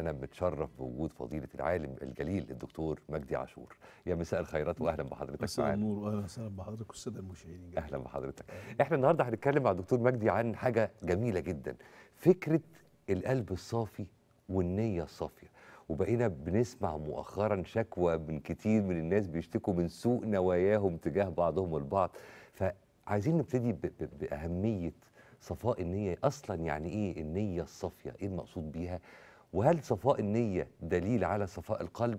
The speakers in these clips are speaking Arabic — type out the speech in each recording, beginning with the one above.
أنا متشرف بوجود فضيلة العالم الجليل الدكتور مجدي عاشور. يا مساء الخيرات وأهلا بحضرتك مساء النور وأهلا وسهلا بحضرتك والسادة المشاهدين. أهلا بحضرتك. إحنا النهاردة هنتكلم مع الدكتور مجدي عن حاجة جميلة جدا، فكرة القلب الصافي والنية الصافية. وبقينا بنسمع مؤخرا شكوى من كتير من الناس بيشتكوا من سوء نواياهم تجاه بعضهم البعض. فعايزين نبتدي بأهمية صفاء النية، أصلا يعني إيه النية الصافية؟ إيه المقصود بيها؟ وهل صفاء النية دليل على صفاء القلب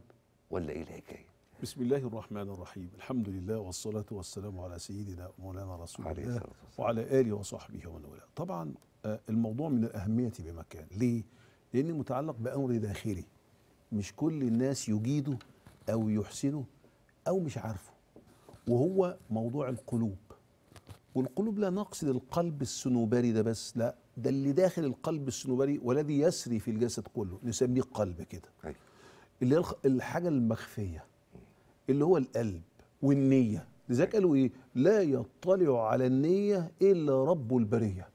ولا إيه الحكاية؟ بسم الله الرحمن الرحيم الحمد لله والصلاة والسلام على سيدنا مولانا رسول الله والسلام. وعلى آله وصحبه ومن والاه طبعا آه، الموضوع من الأهمية بمكان ليه؟ لأنه متعلق بأمر داخلي مش كل الناس يجيده أو يحسنه أو مش عارفه وهو موضوع القلوب والقلوب لا نقصد القلب السنوبري ده بس لا ده اللي داخل القلب السنوبري والذي يسري في الجسد كله نسميه قلب كده أيوة. اللي هي الحاجه المخفيه اللي هو القلب والنيه لذلك قالوا ايه لا يطلع على النيه الا رب البريه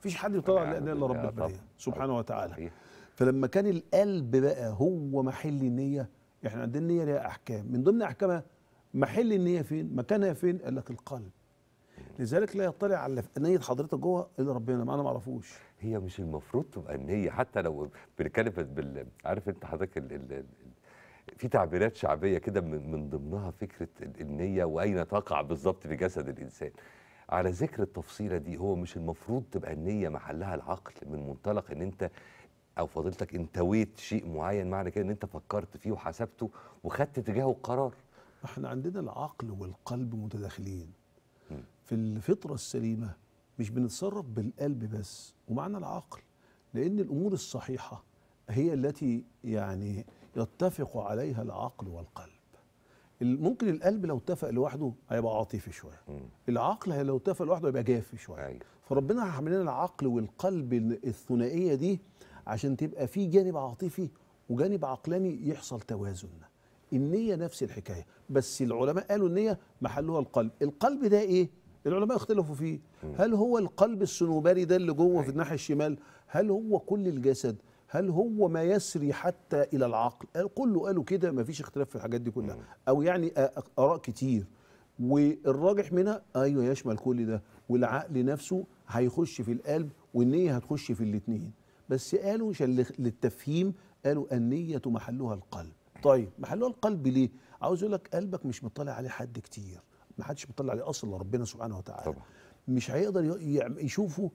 مفيش حد يطلع على النيه يعني الا رب البريه سبحانه وتعالى فلما كان القلب بقى هو محل النيه احنا عندنا النيه ليها احكام من ضمن احكامها محل النيه فين مكانها فين قال لك القلب لذلك لا يطلع على نيه حضرتك جوه الا ربنا ما انا ما اعرفوش هي مش المفروض تبقى النيه حتى لو بنتكلم بال عارف انت حضرتك في تعبيرات شعبيه كده من ضمنها فكره النيه واين تقع بالظبط في جسد الانسان على ذكر التفصيله دي هو مش المفروض تبقى النيه محلها العقل من منطلق ان انت او فضيلتك انتويت شيء معين معنى كده ان انت فكرت فيه وحسبته وخدت تجاهه قرار احنا عندنا العقل والقلب متداخلين في الفطرة السليمة مش بنتصرف بالقلب بس ومعنى العقل لأن الأمور الصحيحة هي التي يعني يتفق عليها العقل والقلب ممكن القلب لو اتفق لوحده هيبقى عاطفي شويه العقل لو اتفق لوحده هيبقى جافي شويه أيوة. فربنا عامل لنا العقل والقلب الثنائيه دي عشان تبقى في جانب عاطفي وجانب عقلاني يحصل توازن النيه نفس الحكايه بس العلماء قالوا النيه محلها القلب القلب ده ايه العلماء اختلفوا فيه هل هو القلب الصنوبري ده اللي جوه في أيوة. الناحيه الشمال هل هو كل الجسد هل هو ما يسري حتى الى العقل كله قالوا كده ما فيش اختلاف في الحاجات دي كلها او يعني اراء كتير والراجح منها ايوه يشمل كل ده والعقل نفسه هيخش في القلب والنيه هتخش في الاثنين بس قالوا عشان للتفهيم قالوا النيه محلها القلب طيب محلها القلب ليه عاوز اقول لك قلبك مش مطلع عليه حد كتير ما حدش بيطلع عليه اصل ربنا سبحانه وتعالى طبعا. مش هيقدر يشوفه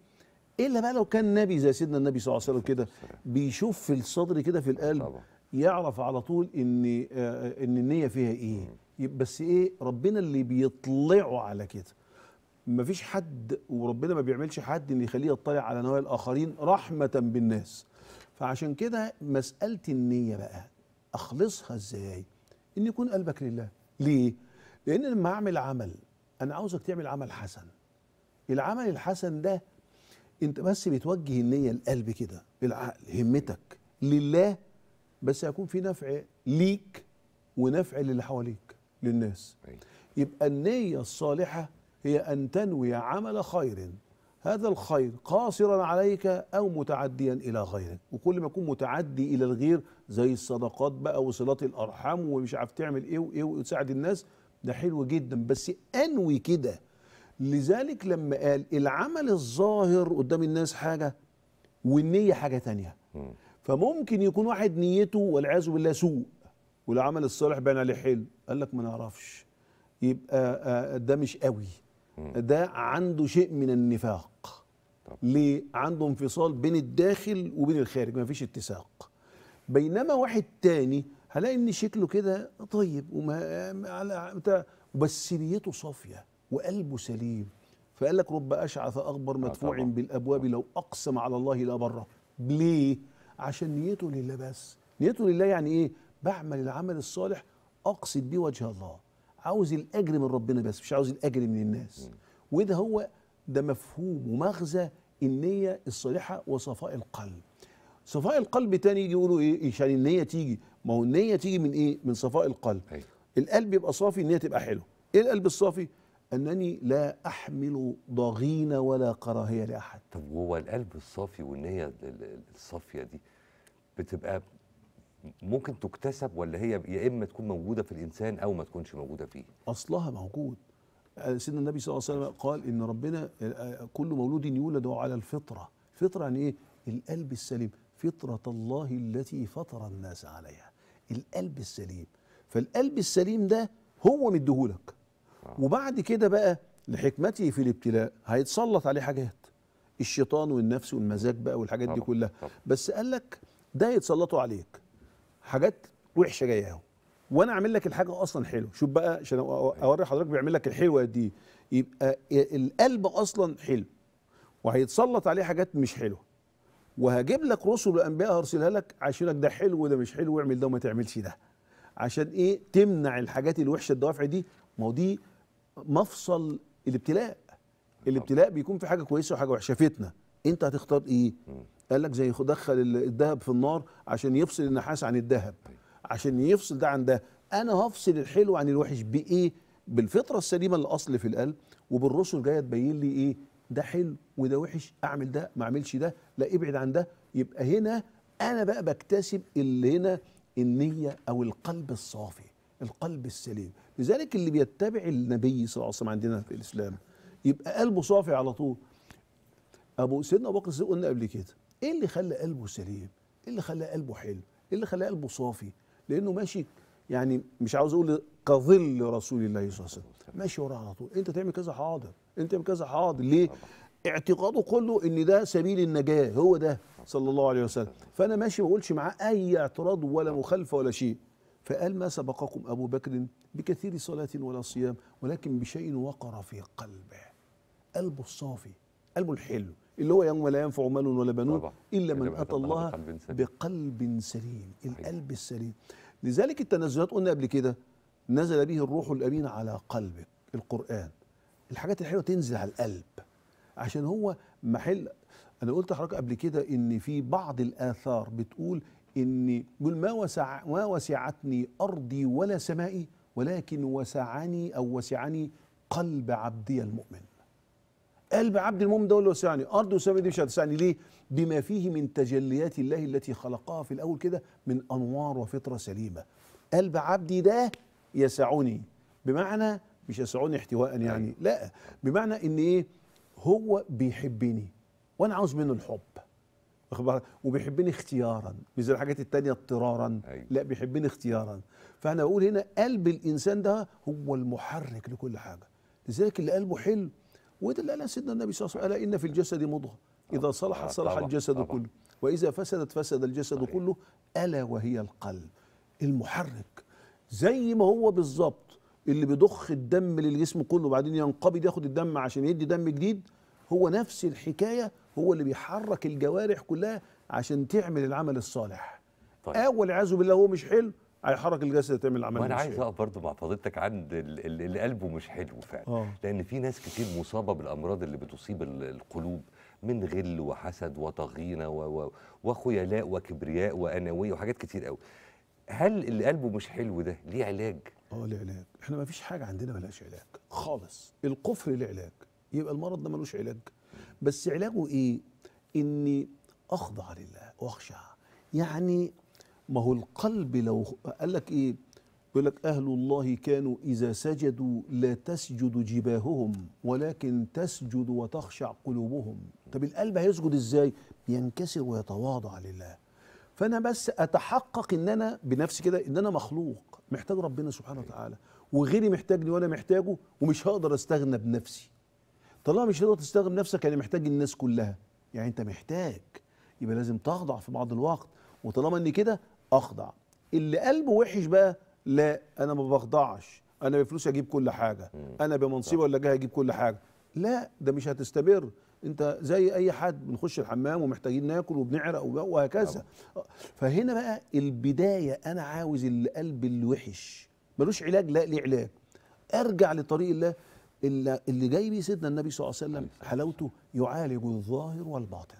الا بقى لو كان نبي زي سيدنا النبي صلى الله عليه وسلم كده بيشوف في الصدر كده في القلب طبعا. يعرف على طول ان ان النيه فيها ايه بس ايه ربنا اللي بيطلعه على كده مفيش حد وربنا ما بيعملش حد ان يخليه يطلع على نوايا الاخرين رحمه بالناس فعشان كده مساله النيه بقى اخلصها ازاي ان يكون قلبك لله ليه لان لما اعمل عمل انا عاوزك تعمل عمل حسن العمل الحسن ده انت بس بتوجه النيه القلب كده العقل همتك لله بس هيكون في نفع ليك ونفع للي حواليك للناس أيوة. يبقى النيه الصالحه هي ان تنوي عمل خير هذا الخير قاصرا عليك او متعديا الى غيرك وكل ما يكون متعدي الى الغير زي الصدقات بقى وصلات الارحام ومش عارف تعمل ايه وايه وتساعد الناس ده حلو جدا بس انوي كده لذلك لما قال العمل الظاهر قدام الناس حاجه والنيه حاجه تانية فممكن يكون واحد نيته والعياذ بالله سوء والعمل الصالح بين عليه حلو قال لك ما نعرفش يبقى آه، ده مش قوي ده عنده شيء من النفاق ليه عنده انفصال بين الداخل وبين الخارج ما فيش اتساق بينما واحد تاني هلاقي ان شكله كده طيب وما بتاع بس نيته صافيه وقلبه سليم فقال لك رب اشعث اغبر آه، مدفوع بالابواب لو اقسم على الله لا بره ليه عشان نيته لله بس نيته لله يعني ايه بعمل العمل الصالح اقصد بيه وجه الله عاوز الاجر من ربنا بس مش عاوز الاجر من الناس وده هو ده مفهوم ومغزى النية الصالحة وصفاء القلب صفاء القلب تاني يجي يقولوا ايه عشان النية تيجي ما هو النيه تيجي من ايه من صفاء القلب أي. أيوة. القلب يبقى صافي النيه تبقى حلوه ايه القلب الصافي انني لا احمل ضغينه ولا كراهيه لاحد طب هو القلب الصافي والنيه الصافيه دي بتبقى ممكن تكتسب ولا هي يا اما تكون موجوده في الانسان او ما تكونش موجوده فيه اصلها موجود آه، سيدنا النبي صلى الله عليه وسلم قال ان ربنا آه، آه، كل مولود يولد على الفطره فطره يعني ايه القلب السليم فطره الله التي فطر الناس عليها القلب السليم فالقلب السليم ده هو مديهولك آه. وبعد كده بقى لحكمته في الابتلاء هيتسلط عليه حاجات الشيطان والنفس والمزاج بقى والحاجات دي كلها بس قال لك ده يتسلطوا عليك حاجات وحشه جايه وانا اعمل لك الحاجه اصلا حلوه شوف بقى عشان اوري حضرتك بيعمل لك الحلوه دي يبقى القلب اصلا حلو وهيتسلط عليه حاجات مش حلوه وهجيب لك رسل وانبياء هرسلها لك عشانك ده حلو وده مش حلو واعمل ده وما تعملش ده عشان ايه تمنع الحاجات الوحشه الدوافع دي ما هو دي مفصل الابتلاء الابتلاء بيكون في حاجه كويسه وحاجه وحشه فتنه انت هتختار ايه قال لك زي دخل الذهب في النار عشان يفصل النحاس عن الذهب عشان يفصل ده عن ده انا هفصل الحلو عن الوحش بايه بالفطره السليمه الاصل في القلب وبالرسل جايه تبين لي ايه ده حلو وده وحش اعمل ده ما اعملش ده لا ابعد عن ده يبقى هنا انا بقى بكتسب اللي هنا النيه او القلب الصافي القلب السليم لذلك اللي بيتبع النبي صلى الله عليه وسلم عندنا في الاسلام يبقى قلبه صافي على طول ابو سيدنا ابو بكر الصديق قلنا قبل كده ايه اللي خلى قلبه سليم ايه اللي خلى قلبه حلو ايه اللي خلى قلبه صافي لانه ماشي يعني مش عاوز اقول كظل رسول الله صلى الله عليه وسلم ماشي وراه على طول انت تعمل كذا حاضر انت كذا حاضر ليه اعتقاده كله ان ده سبيل النجاه هو ده صلى الله عليه وسلم فانا ماشي ما بقولش معاه اي اعتراض ولا مخالفه ولا شيء فقال ما سبقكم ابو بكر بكثير صلاه ولا صيام ولكن بشيء وقر في قلبه قلبه الصافي قلبه الحلو اللي هو يوم لا ينفع مال ولا بنون طبعا. الا من اتى الله بقلب سليم, بقلب سليم. القلب السليم لذلك التنزلات قلنا قبل كده نزل به الروح الامين على قلبك القران الحاجات الحلوه تنزل على القلب عشان هو محل انا قلت لحضرتك قبل كده ان في بعض الاثار بتقول ان بيقول ما وسع ما وسعتني ارضي ولا سمائي ولكن وسعني او وسعني قلب عبدي المؤمن قلب عبد المؤمن ده هو اللي وسعني ارض وسمائي دي مش هتسعني ليه بما فيه من تجليات الله التي خلقها في الاول كده من انوار وفطره سليمه قلب عبدي ده يسعني بمعنى مش يسعوني احتواء يعني أي. أيوة. لا بمعنى ان ايه هو بيحبني وانا عاوز منه الحب واخد وبيحبني اختيارا مش زي الحاجات التانية اضطرارا أيوة. لا بيحبني اختيارا فانا بقول هنا قلب الانسان ده هو المحرك لكل حاجه لذلك اللي قلبه حلو وده اللي قاله سيدنا النبي صلى الله عليه وسلم ان في الجسد مضغه آه، اذا صلحت صلح آه، الجسد طبعا. كله واذا فسدت فسد الجسد كله الا وهي القلب المحرك زي ما هو بالظبط اللي بيضخ الدم للجسم كله وبعدين ينقبض ياخد الدم عشان يدي دم جديد هو نفس الحكايه هو اللي بيحرك الجوارح كلها عشان تعمل العمل الصالح طيب. اول عياذ بالله هو مش حلو هيحرك الجسد تعمل العمل الصالح. وانا عايز اقف برضه مع فضيلتك عند اللي قلبه مش حلو فعلا أوه. لان في ناس كتير مصابه بالامراض اللي بتصيب القلوب من غل وحسد وطغينه وخيلاء وكبرياء وانويه وحاجات كتير قوي هل اللي قلبه مش حلو ده ليه علاج؟ اه ليه علاج، احنا ما فيش حاجه عندنا ما لهاش علاج خالص، الكفر ليه علاج، يبقى المرض ده ملوش علاج، بس علاجه ايه؟ اني اخضع لله واخشع، يعني ما هو القلب لو قال لك ايه؟ يقول لك اهل الله كانوا اذا سجدوا لا تسجد جباههم ولكن تسجد وتخشع قلوبهم، طب القلب هيسجد ازاي؟ بينكسر ويتواضع لله. فانا بس اتحقق ان انا بنفسي كده ان انا مخلوق محتاج ربنا سبحانه وتعالى وغيري محتاجني وانا محتاجه ومش هقدر استغنى بنفسي طالما مش هتقدر تستغنى بنفسك يعني محتاج الناس كلها يعني انت محتاج يبقى لازم تخضع في بعض الوقت وطالما اني كده اخضع اللي قلبه وحش بقى لا انا ما بخضعش انا بفلوس اجيب كل حاجه انا بمنصبي ولا جاه اجيب كل حاجه لا ده مش هتستمر انت زي اي حد بنخش الحمام ومحتاجين ناكل وبنعرق وهكذا فهنا بقى البدايه انا عاوز اللي قلب الوحش ملوش علاج لا ليه علاج ارجع لطريق الله اللي, اللي جاي بيه سيدنا النبي صلى الله عليه وسلم حلاوته يعالج الظاهر والباطن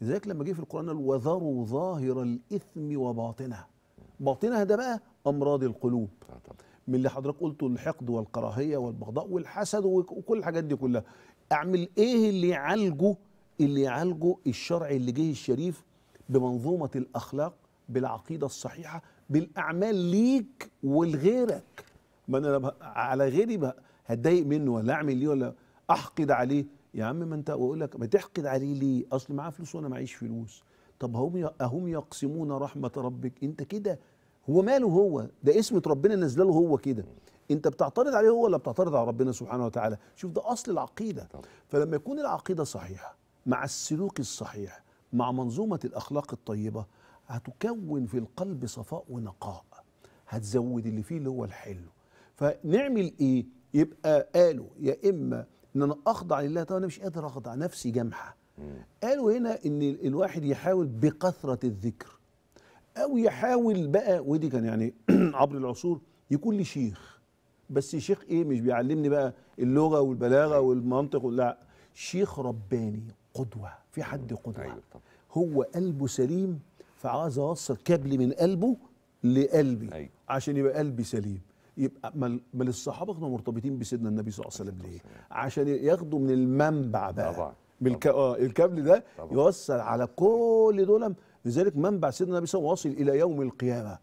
لذلك لما جه في القران وذروا ظاهر الاثم وباطنه باطنها ده بقى امراض القلوب آه من اللي حضرتك قلته الحقد والكراهيه والبغضاء والحسد وكل الحاجات دي كلها اعمل ايه اللي يعالجه اللي يعالجه الشرع اللي جه الشريف بمنظومه الاخلاق بالعقيده الصحيحه بالاعمال ليك ولغيرك ما انا على غيري هتضايق منه ولا اعمل ليه ولا احقد عليه يا عم ما انت بقول لك ما تحقد عليه ليه اصل معاه فلوس وانا معيش فلوس طب هم هم يقسمون رحمه ربك انت كده هو ماله هو ده اسمة ربنا نازله له هو كده انت بتعترض عليه هو ولا بتعترض على ربنا سبحانه وتعالى شوف ده اصل العقيده طبعا. فلما يكون العقيده صحيحه مع السلوك الصحيح مع منظومه الاخلاق الطيبه هتكون في القلب صفاء ونقاء هتزود اللي فيه اللي هو الحلو فنعمل ايه يبقى قالوا يا اما ان انا اخضع لله طب انا مش قادر اخضع نفسي جمحة قالوا هنا ان الواحد يحاول بكثره الذكر او يحاول بقى ودي كان يعني عبر العصور يكون لشيخ بس شيخ ايه مش بيعلمني بقى اللغه والبلاغه أيوة. والمنطق لا شيخ رباني قدوه في حد قدوه أيوة هو قلبه سليم فعاوز اوصل كابلي من قلبه لقلبي أيوة. عشان يبقى قلبي سليم يبقى ما الصحابه كانوا مرتبطين بسيدنا النبي صلى الله عليه وسلم ليه؟ عشان ياخدوا من المنبع بقى طبعا بالك... اه الكابل ده طبعا. يوصل على كل دول لذلك منبع سيدنا النبي صلى الله عليه وسلم واصل الى يوم القيامه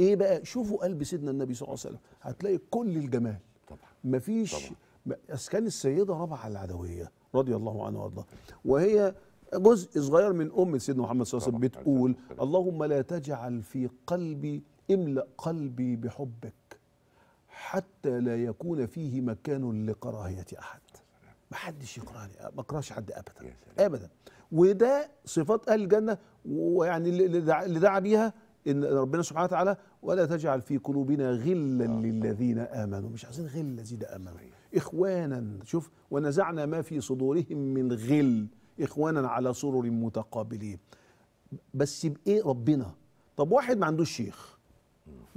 ايه بقى شوفوا قلب سيدنا النبي صلى الله عليه وسلم هتلاقي كل الجمال طبعا مفيش طبعا. كان السيده رابعه العدويه رضي الله عنها وارضاها وهي جزء صغير من ام سيدنا محمد صلى الله عليه وسلم بتقول اللهم لا تجعل في قلبي املا قلبي بحبك حتى لا يكون فيه مكان لكراهيه احد ما حدش يكرهني ما اكرهش حد ابدا ابدا وده صفات اهل الجنه ويعني اللي دعا بيها ان ربنا سبحانه وتعالى ولا تجعل في قلوبنا غلا للذين امنوا مش عايزين غل الذين امنوا اخوانا شوف ونزعنا ما في صدورهم من غل اخوانا على سرر متقابلين بس بايه ربنا طب واحد ما عندوش شيخ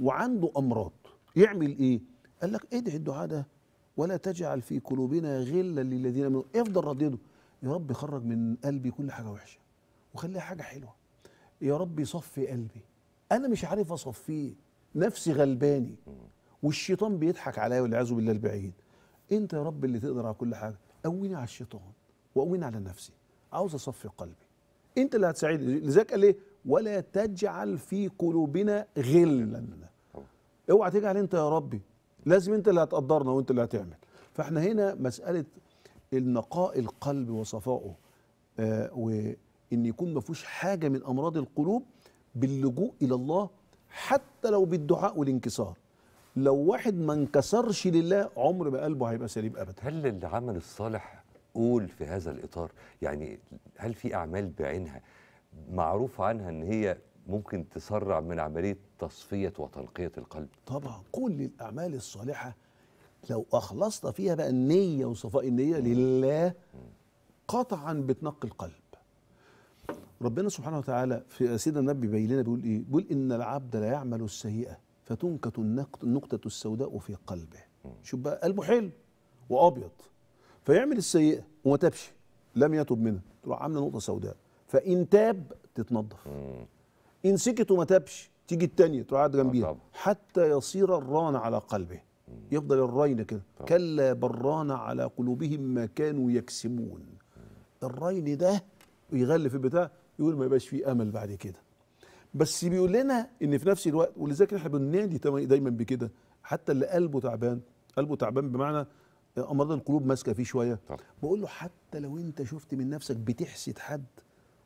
وعنده امراض يعمل ايه قال لك ادعي الدعاء ده ولا تجعل في قلوبنا غلا للذين امنوا افضل ردده يا رب خرج من قلبي كل حاجه وحشه وخليها حاجه حلوه يا رب صفي قلبي انا مش عارف اصفيه نفسي غلباني والشيطان بيضحك عليا والعياذ بالله البعيد انت يا رب اللي تقدر على كل حاجه قويني على الشيطان وقويني على نفسي عاوز اصفي قلبي انت اللي هتساعدني لذلك قال ايه ولا تجعل في قلوبنا غلا اوعى تجعل انت يا ربي لازم انت اللي هتقدرنا وانت اللي هتعمل فاحنا هنا مساله النقاء القلب وصفائه آه وان يكون ما فيهوش حاجه من امراض القلوب باللجوء الى الله حتى لو بالدعاء والانكسار لو واحد ما انكسرش لله عمر ما قلبه هيبقى سليم ابدا هل العمل الصالح قول في هذا الاطار يعني هل في اعمال بعينها معروف عنها ان هي ممكن تسرع من عمليه تصفيه وتنقيه القلب طبعا كل الاعمال الصالحه لو اخلصت فيها بقى النيه وصفاء النيه لله قطعا بتنقي القلب ربنا سبحانه وتعالى في سيدنا النبي بيقول لنا بيقول ايه؟ بيقول ان العبد لا يعمل السيئه فتنكت النقطه السوداء في قلبه. شوف بقى قلبه حلو وابيض فيعمل السيئه وما تابش لم يتب منها تروح عامله نقطه سوداء فان تاب تتنظف. ان سكت وما تابش تيجي الثانيه تروح قاعد جنبيها حتى يصير الران على قلبه. يفضل الرين كده كلا بران على قلوبهم ما كانوا يكسبون. الرين ده ويغلف البتاع يقول ما يبقاش فيه امل بعد كده بس بيقول لنا ان في نفس الوقت ولذلك احنا بننادي دايما بكده حتى اللي قلبه تعبان قلبه تعبان بمعنى امراض القلوب ماسكه فيه شويه بقول له حتى لو انت شفت من نفسك بتحسد حد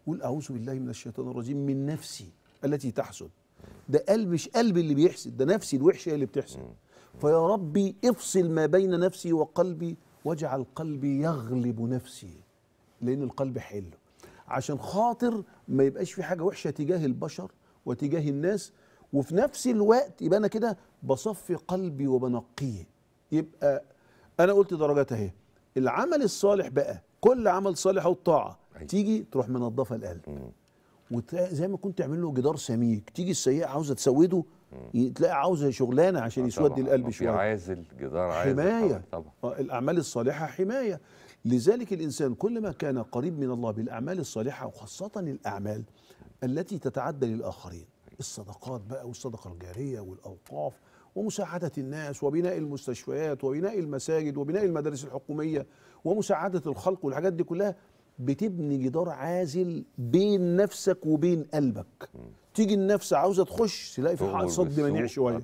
قول اعوذ بالله من الشيطان الرجيم من نفسي التي تحسد ده قلب مش قلبي اللي بيحسد ده نفسي الوحشه هي اللي بتحسد فيا ربي افصل ما بين نفسي وقلبي واجعل قلبي يغلب نفسي لان القلب حلو عشان خاطر ما يبقاش في حاجه وحشه تجاه البشر وتجاه الناس وفي نفس الوقت يبقى انا كده بصفي قلبي وبنقيه يبقى انا قلت درجات اهي العمل الصالح بقى كل عمل صالح او طاعه أيوة. تيجي تروح منظفه القلب وزي ما كنت تعمل له جدار سميك تيجي السيئه عاوزه تسوده تلاقي عاوزه شغلانه عشان آه، يسود القلب آه، شويه عازل جدار عازل حمايه طبعا. آه، الاعمال الصالحه حمايه لذلك الإنسان كلما كان قريب من الله بالأعمال الصالحة وخاصة الأعمال التي تتعدى للآخرين الصدقات بقى والصدقة الجارية والأوقاف ومساعدة الناس وبناء المستشفيات وبناء المساجد وبناء المدارس الحكومية ومساعدة الخلق والحاجات دي كلها بتبني جدار عازل بين نفسك وبين قلبك تيجي النفس عاوزة تخش تلاقي في صد منيع شوية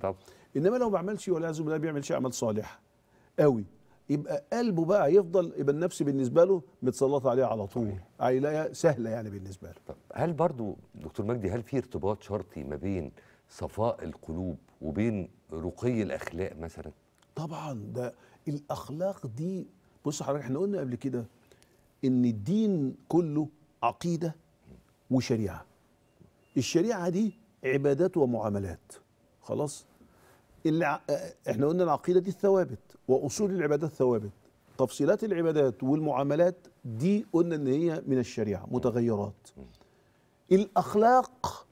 إنما لو ما بعملش ولا بالله بيعمل شيء عمل صالح قوي يبقى قلبه بقى يفضل يبقى النفس بالنسبه له متسلطه عليه على طول علاقه سهله يعني بالنسبه له طب هل برضو دكتور مجدي هل في ارتباط شرطي ما بين صفاء القلوب وبين رقي الاخلاق مثلا طبعا ده الاخلاق دي بص حضرتك احنا قلنا قبل كده ان الدين كله عقيده وشريعه الشريعه دي عبادات ومعاملات خلاص اللي احنا قلنا العقيده دي الثوابت واصول العبادات ثوابت تفصيلات العبادات والمعاملات دي قلنا ان هي من الشريعه متغيرات الاخلاق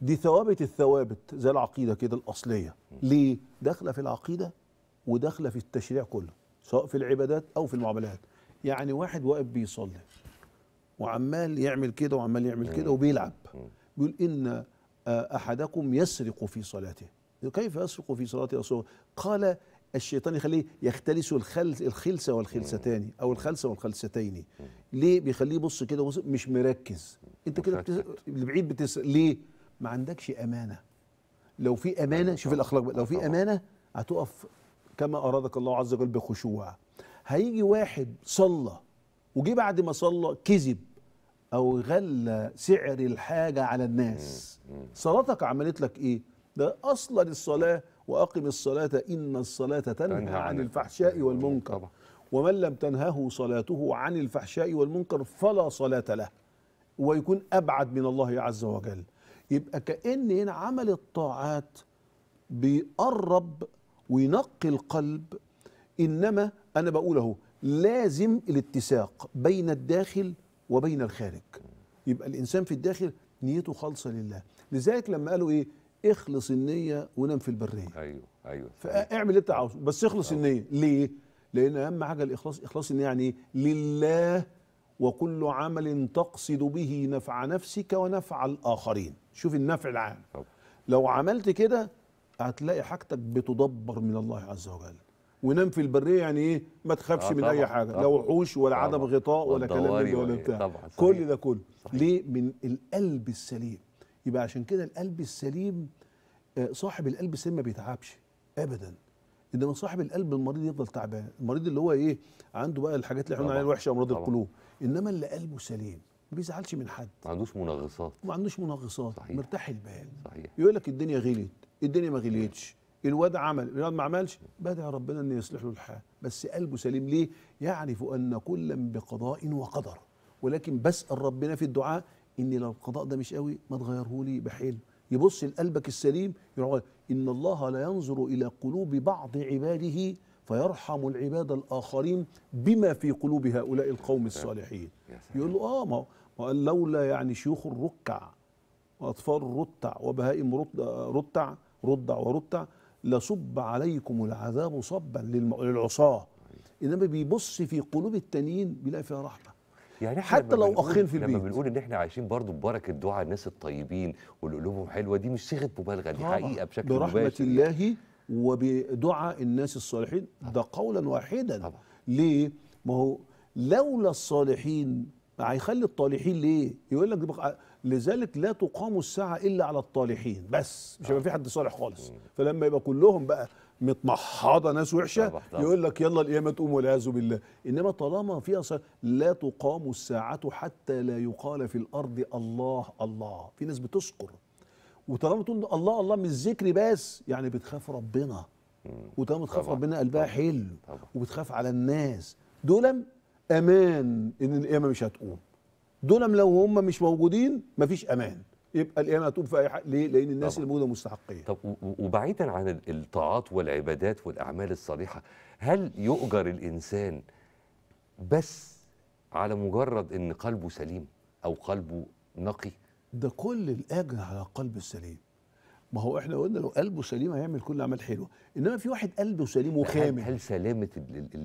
دي ثوابت الثوابت زي العقيده كده الاصليه ليه داخله في العقيده وداخله في التشريع كله سواء في العبادات او في المعاملات يعني واحد واقف بيصلي وعمال يعمل كده وعمال يعمل كده وبيلعب بيقول ان احدكم يسرق في صلاته كيف يسرق في صلاة رسول قال الشيطان يخليه يختلس الخل الخلس والخلستان او الخلسه والخلستين ليه بيخليه يبص كده مش مركز انت كده بتس... بعيد بتس... ليه ما عندكش امانه لو في امانه أيوة شوف الاخلاق لو في امانه هتقف كما ارادك الله عز وجل بخشوع هيجي واحد صلى وجي بعد ما صلى كذب او غلى سعر الحاجه على الناس صلاتك عملت لك ايه ده اصلا الصلاه واقم الصلاه ان الصلاه تنهى عن الفحشاء والمنكر ومن لم تنهه صلاته عن الفحشاء والمنكر فلا صلاه له ويكون ابعد من الله عز وجل يبقى كان هنا عمل الطاعات بيقرب وينقي القلب انما انا بقول اهو لازم الاتساق بين الداخل وبين الخارج يبقى الانسان في الداخل نيته خالصه لله لذلك لما قالوا ايه اخلص النيه ونام في البريه ايوه ايوه فاعمل اللي انت عاوزه بس اخلص أيوة. النيه ليه لان اهم حاجه الاخلاص اخلاص النيه يعني لله وكل عمل تقصد به نفع نفسك ونفع الاخرين شوف النفع العام طب. لو عملت كده هتلاقي حاجتك بتدبر من الله عز وجل ونام في البريه يعني ايه ما تخافش آه من اي حاجه طبعًا لا وحوش ولا عدم غطاء ولا كلام ولا بتاع كل ده كله ليه من القلب السليم يبقى عشان كده القلب السليم آه، صاحب القلب السليم ما بيتعبش ابدا انما صاحب القلب المريض يفضل تعبان المريض اللي هو ايه عنده بقى الحاجات اللي احنا عليها الوحشه امراض القلوب انما اللي قلبه سليم ما بيزعلش من حد ما عندوش منغصات ما عندوش منغصات صحيح. مرتاح البال صحيح يقول لك الدنيا غليت الدنيا ما غليتش الواد عمل الواد ما عملش بدعي ربنا ان يصلح له الحال بس قلبه سليم ليه يعرف ان كلا بقضاء وقدر ولكن بسال ربنا في الدعاء اني لو القضاء ده مش قوي ما تغيرهولي بحيل يبص لقلبك السليم يقول ان الله لا ينظر الى قلوب بعض عباده فيرحم العباد الاخرين بما في قلوب هؤلاء القوم الصالحين يقول له اه ما قال لولا يعني شيوخ الركع واطفال الرتع وبهائم رتع ردع ورتع لصب عليكم العذاب صبا للعصاه انما بيبص في قلوب التانيين بيلاقي فيها رحمه يعني حتى لو اخين في البيت لما بنقول ان احنا عايشين برضو ببركه دعاء الناس الطيبين والقلوبهم حلوه دي مش صيغه مبالغه دي حقيقه بشكل مباشر برحمه الله وبدعاء الناس الصالحين ده قولا واحدا طبعا. ليه ما هو لولا الصالحين هيخلي الطالحين ليه يقول لك بقى لذلك لا تقام الساعه الا على الطالحين بس مش هيبقى في حد صالح خالص فلما يبقى كلهم بقى متمحضه ناس وحشه يقول لك يلا القيامه تقوم والعياذ بالله انما طالما فيها صلاة لا تقام الساعه حتى لا يقال في الارض الله الله في ناس بتذكر وطالما تقول الله الله مش الذكر بس يعني بتخاف ربنا وطالما تخاف ربنا قلبها حلو وبتخاف على الناس دول امان ان القيامه مش هتقوم دول لو هم مش موجودين مفيش امان يبقى الامام هتقوم في اي حاجه ليه؟ لان الناس طبعا. اللي موجوده مستحقيه. طب وبعيدا عن الطاعات والعبادات والاعمال الصالحه، هل يؤجر الانسان بس على مجرد ان قلبه سليم او قلبه نقي؟ ده كل الاجر على القلب السليم. ما هو احنا قلنا لو قلبه سليم هيعمل كل اعمال حلوه انما في واحد قلبه سليم وخامل هل سلامه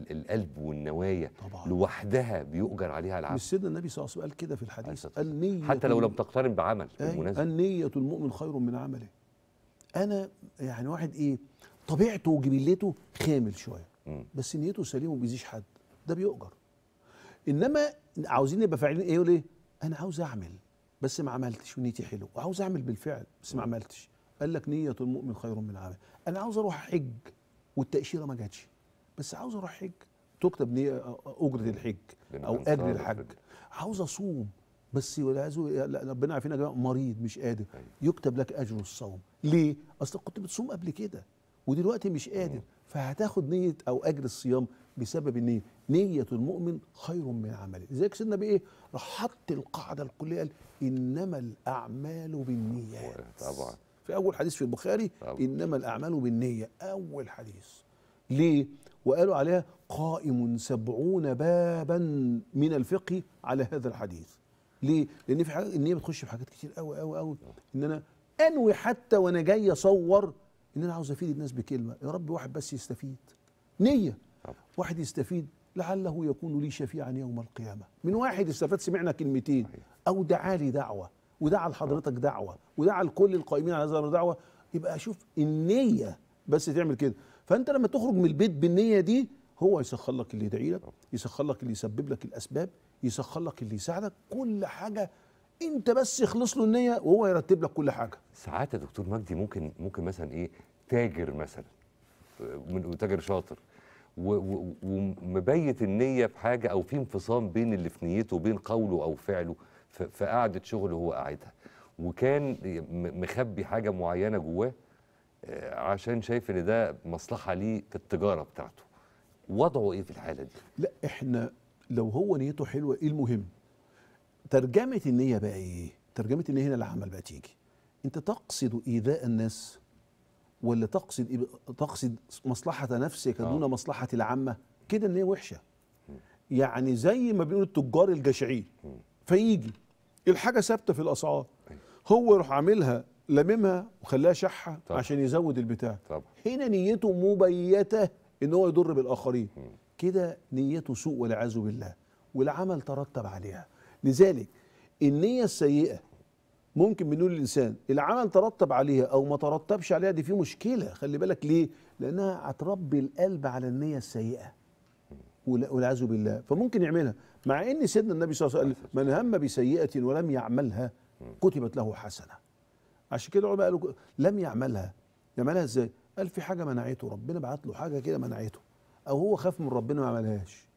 القلب والنوايا طبعا لوحدها بيؤجر عليها العمل سيدنا النبي صلى الله عليه وسلم قال كده في الحديث قال نية حتى لو لم تقترن بعمل بالمناسبه النية المؤمن خير من عمله انا يعني واحد ايه طبيعته وجبلته خامل شويه بس نيته سليمه وبيزيش حد ده بيؤجر انما عاوزين نبقى فاعلين ايه يقول ايه انا عاوز اعمل بس ما عملتش ونيتي حلوه وعاوز اعمل بالفعل بس ما عملتش قال لك نية المؤمن خير من عمل أنا عاوز أروح حج والتأشيرة ما جاتش بس عاوز أروح حج تكتب نية أجرة الحج أو أجر الحج عاوز أصوم بس ولا ربنا عارفين يا جماعه مريض مش قادر أيوة. يكتب لك اجر الصوم ليه اصل كنت بتصوم قبل كده ودلوقتي مش قادر فهتاخد نيه او اجر الصيام بسبب النيه نيه المؤمن خير من عمله لذلك سيدنا بايه راح حط القاعده الكليه قال انما الاعمال بالنيات طبعا في اول حديث في البخاري انما الاعمال بالنيه اول حديث ليه وقالوا عليها قائم سبعون بابا من الفقه على هذا الحديث ليه لان في حاجه النيه بتخش في حاجات كتير قوي قوي قوي ان انا انوي حتى وانا جاي اصور ان انا عاوز افيد الناس بكلمه يا رب واحد بس يستفيد نيه واحد يستفيد لعله يكون لي شفيعا يوم القيامه من واحد استفاد سمعنا كلمتين او دعالي لي دعوه ودعا لحضرتك دعوه ودعا لكل القائمين على هذا دعوه يبقى اشوف النيه بس تعمل كده فانت لما تخرج من البيت بالنيه دي هو يسخر لك اللي يدعي لك يسخر لك اللي يسبب لك الاسباب يسخر لك اللي يساعدك كل حاجه انت بس يخلص له النيه وهو يرتب لك كل حاجه ساعات يا دكتور مجدي ممكن ممكن مثلا ايه تاجر مثلا من تاجر شاطر ومبيت النيه في حاجه او في انفصام بين اللي في نيته وبين قوله او فعله في قعده شغل هو قاعدها وكان مخبي حاجه معينه جواه آه، عشان شايف ان ده مصلحه ليه في التجاره بتاعته وضعه ايه في الحاله دي لا احنا لو هو نيته حلوه ايه المهم ترجمه النيه بقى ايه ترجمه النيه هنا العمل بقى تيجي انت تقصد ايذاء الناس ولا تقصد إيه تقصد مصلحه نفسك آه. دون آه. مصلحه العامه كده النيه وحشه يعني زي ما بيقول التجار الجشعين فيجي الحاجه ثابته في الاسعار أيوة. هو يروح عاملها لممها وخلاها شحه طبعا. عشان يزود البتاع طبعا. هنا نيته مبيته ان هو يضر بالاخرين كده نيته سوء والعياذ بالله والعمل ترتب عليها لذلك النيه السيئه ممكن بنقول للانسان العمل ترتب عليها او ما ترتبش عليها دي في مشكله خلي بالك ليه لانها هتربي القلب على النيه السيئه والعياذ بالله فممكن يعملها مع ان سيدنا النبي صلى الله عليه وسلم من هم بسيئه ولم يعملها كتبت له حسنه عشان كده العلماء قالوا لم يعملها يعملها ازاي قال في حاجه منعته ربنا بعت له حاجه كده منعته او هو خاف من ربنا ما عملهاش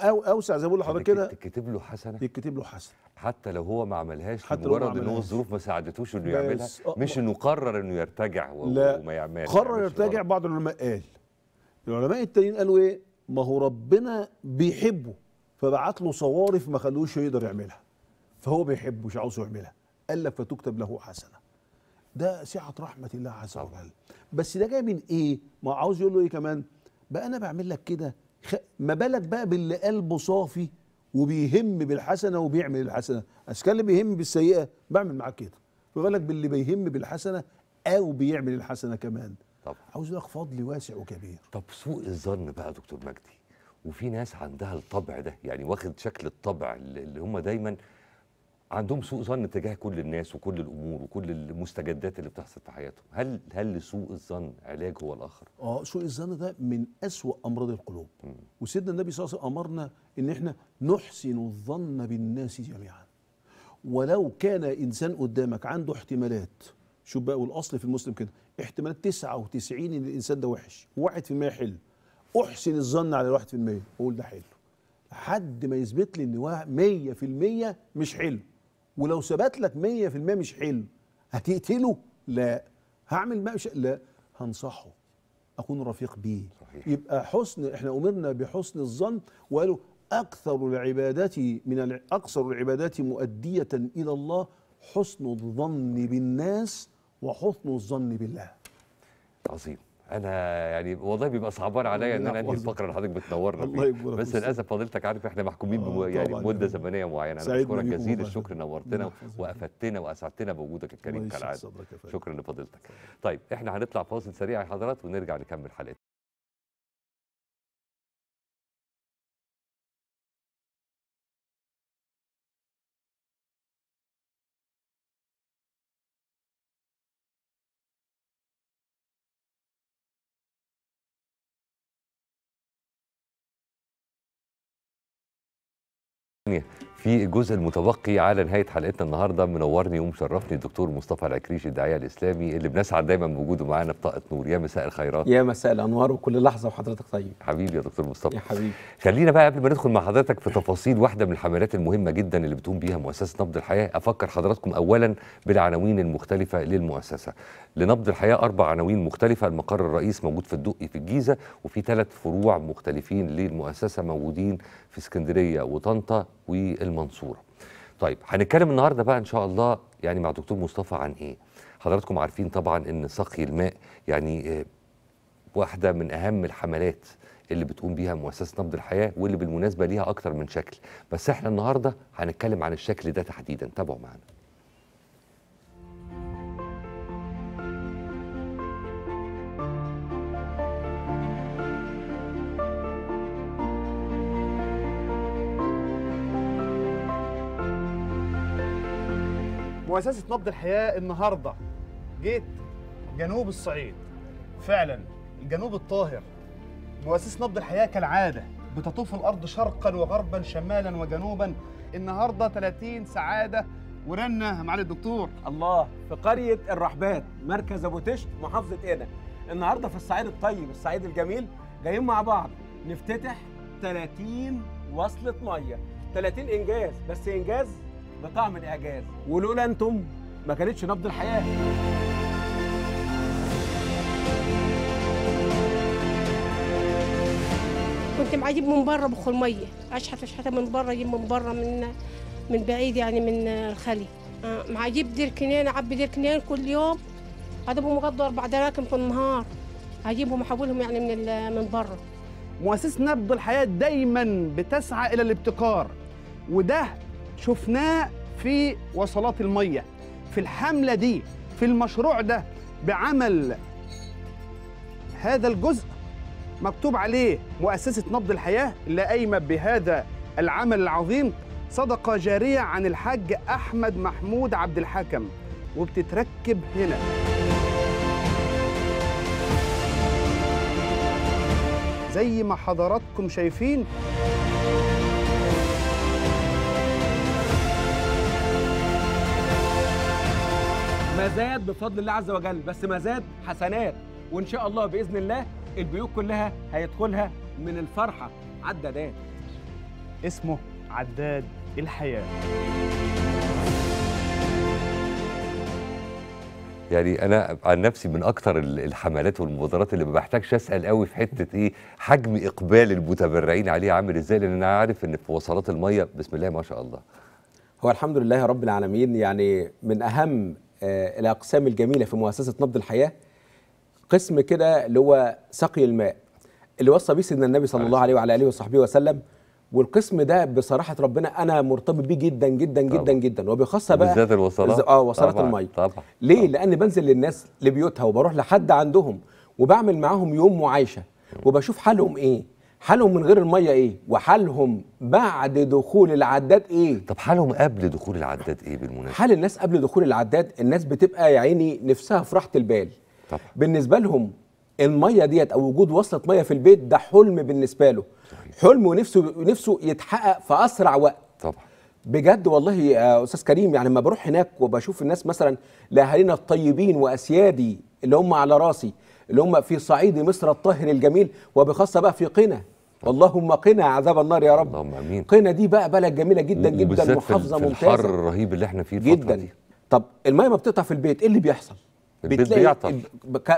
او اوسع زي ما بقول يعني لحضرتك كده تتكتب له حسنه يتكتب له حسنه حتى لو هو ما عملهاش حتى مجرد ان هو الظروف ما ساعدتوش انه يعملها آه، آه، مش انه قرر انه يرتجع لا وما يعملش قرر يعني يرتجع بعض العلماء قال العلماء التانيين قالوا ايه ما هو ربنا بيحبه فبعت له صوارف ما خلوش يقدر يعملها فهو بيحبه مش عاوزه يعملها قال لك فتكتب له حسنه ده سعه رحمه الله عز وجل بس ده جاي من ايه ما عاوز يقول له ايه كمان بقى انا بعمل لك كده خ... ما بالك بقى باللي قلبه صافي وبيهم بالحسنه وبيعمل الحسنه اشكال اللي بيهم بالسيئه بعمل معاك كده فبالك باللي بيهم بالحسنه او بيعمل الحسنه كمان طب عاوز لك فضل واسع وكبير طب سوء الظن بقى دكتور مجدي وفي ناس عندها الطبع ده يعني واخد شكل الطبع اللي هم دايما عندهم سوء ظن تجاه كل الناس وكل الامور وكل المستجدات اللي بتحصل في حياتهم هل هل لسوء الظن علاج هو الاخر اه سوء الظن ده من اسوا امراض القلوب وسيدنا النبي صلى الله عليه وسلم امرنا ان احنا نحسن الظن بالناس جميعا ولو كان انسان قدامك عنده احتمالات شوف بقى والاصل في المسلم كده احتمالات 99 ان الانسان ده وحش و1% حلو احسن الظن على الواحد في المية واقول ده حلو لحد ما يثبت لي ان مية في المية مش حلو ولو ثبت لك مية في المية مش حلو هتقتله لا هعمل ما مش لا هنصحه اكون رفيق بيه صحيح. يبقى حسن احنا امرنا بحسن الظن وقالوا اكثر العبادات من اكثر العبادات مؤديه الى الله حسن الظن بالناس وحسن الظن بالله عظيم انا يعني والله بيبقى صعبان عليا ان انا انهي الفقره اللي حضرتك بتنورنا فيها بس للاسف فضيلتك عارف احنا محكومين آه يعني بمده زمنيه معينه انا بشكرك جزيل الشكر نورتنا وافدتنا واسعدتنا بوجودك الكريم كالعاده شكرا لفضيلتك طيب احنا هنطلع فاصل سريع يا حضرات ونرجع نكمل حلقتنا في الجزء المتبقي على نهايه حلقتنا النهارده منورني ومشرفني الدكتور مصطفى العكريشي الداعيه الاسلامي اللي بنسعد دايما بوجوده معانا في طاقه نور يا مساء الخيرات يا مساء الانوار وكل لحظه وحضرتك طيب حبيبي يا دكتور مصطفى يا حبيبي خلينا بقى قبل ما ندخل مع حضرتك في تفاصيل واحده من الحملات المهمه جدا اللي بتقوم بيها مؤسسه نبض الحياه افكر حضراتكم اولا بالعناوين المختلفه للمؤسسه لنبض الحياه اربع عناوين مختلفه المقر الرئيس موجود في الدقي في الجيزه وفي ثلاث فروع مختلفين للمؤسسه موجودين في اسكندريه وطنطا والمنصوره. طيب هنتكلم النهارده بقى ان شاء الله يعني مع دكتور مصطفى عن ايه؟ حضراتكم عارفين طبعا ان سقي الماء يعني آه، واحده من اهم الحملات اللي بتقوم بيها مؤسسه نبض الحياه واللي بالمناسبه ليها اكتر من شكل، بس احنا النهارده هنتكلم عن الشكل ده تحديدا، تابعوا معانا. مؤسسة نبض الحياة النهاردة جيت جنوب الصعيد فعلا الجنوب الطاهر مؤسسة نبض الحياة كالعادة بتطوف الأرض شرقا وغربا شمالا وجنوبا النهاردة 30 سعادة ورنا معالي الدكتور الله في قرية الرحبات مركز أبو تشت محافظة إينا النهاردة في الصعيد الطيب الصعيد الجميل جايين مع بعض نفتتح 30 وصلة مية 30 إنجاز بس إنجاز بطعم الاعجاز ولولا انتم ما كانتش نبض الحياه كنت معجب من بره بخور ميه اشحت اشحتها من بره اجيب من بره من من بعيد يعني من الخلي آه، معجب دير كنان اعبي دير كنان كل يوم هذا غدوا اربع دراكم في النهار اجيبهم احولهم يعني من من بره مؤسسه نبض الحياه دايما بتسعى الى الابتكار وده شفناه في وصلات الميه في الحمله دي في المشروع ده بعمل هذا الجزء مكتوب عليه مؤسسه نبض الحياه اللي قايمه بهذا العمل العظيم صدقه جاريه عن الحاج احمد محمود عبد الحكم وبتتركب هنا زي ما حضراتكم شايفين ما زاد بفضل الله عز وجل بس ما زاد حسنات وان شاء الله باذن الله البيوت كلها هيدخلها من الفرحه عدادات اسمه عداد الحياه يعني انا عن نفسي من اكثر الحملات والمبادرات اللي ما بحتاجش اسال قوي في حته ايه حجم اقبال المتبرعين عليه عامل ازاي لان انا عارف ان في وصلات الميه بسم الله ما شاء الله هو الحمد لله رب العالمين يعني من اهم آه، الاقسام الجميله في مؤسسه نبض الحياه قسم كده اللي هو سقي الماء اللي وصى بيه سيدنا النبي صلى الله عليه وعلى اله وصحبه وسلم والقسم ده بصراحه ربنا انا مرتبط بيه جدا جدا طبعا. جدا جدا وبخاصه بقى بالذات الوصلات اه وصلات الميه طبعا ليه طبعا. لان بنزل للناس لبيوتها وبروح لحد عندهم وبعمل معاهم يوم معايشه وبشوف حالهم ايه حالهم من غير الميه ايه وحالهم بعد دخول العداد ايه طب حالهم قبل دخول العداد ايه بالمناسبه حال الناس قبل دخول العداد الناس بتبقى يا عيني نفسها في راحه البال طب. بالنسبه لهم الميه ديت او وجود وصله ميه في البيت ده حلم بالنسبه له صحيح. حلم ونفسه نفسه يتحقق في اسرع وقت طبعا بجد والله يا استاذ كريم يعني لما بروح هناك وبشوف الناس مثلا لاهالينا الطيبين واسيادي اللي هم على راسي اللي هم في صعيد مصر الطاهر الجميل وبخاصه بقى في قنا اللهم قنا عذاب النار يا رب اللهم امين قنا دي بقى بلد جميله جدا جدا محافظه في ممتازه الحر الرهيب اللي احنا فيه جدا دي. طب الميه ما بتقطع في البيت ايه اللي بيحصل البيت بيعطل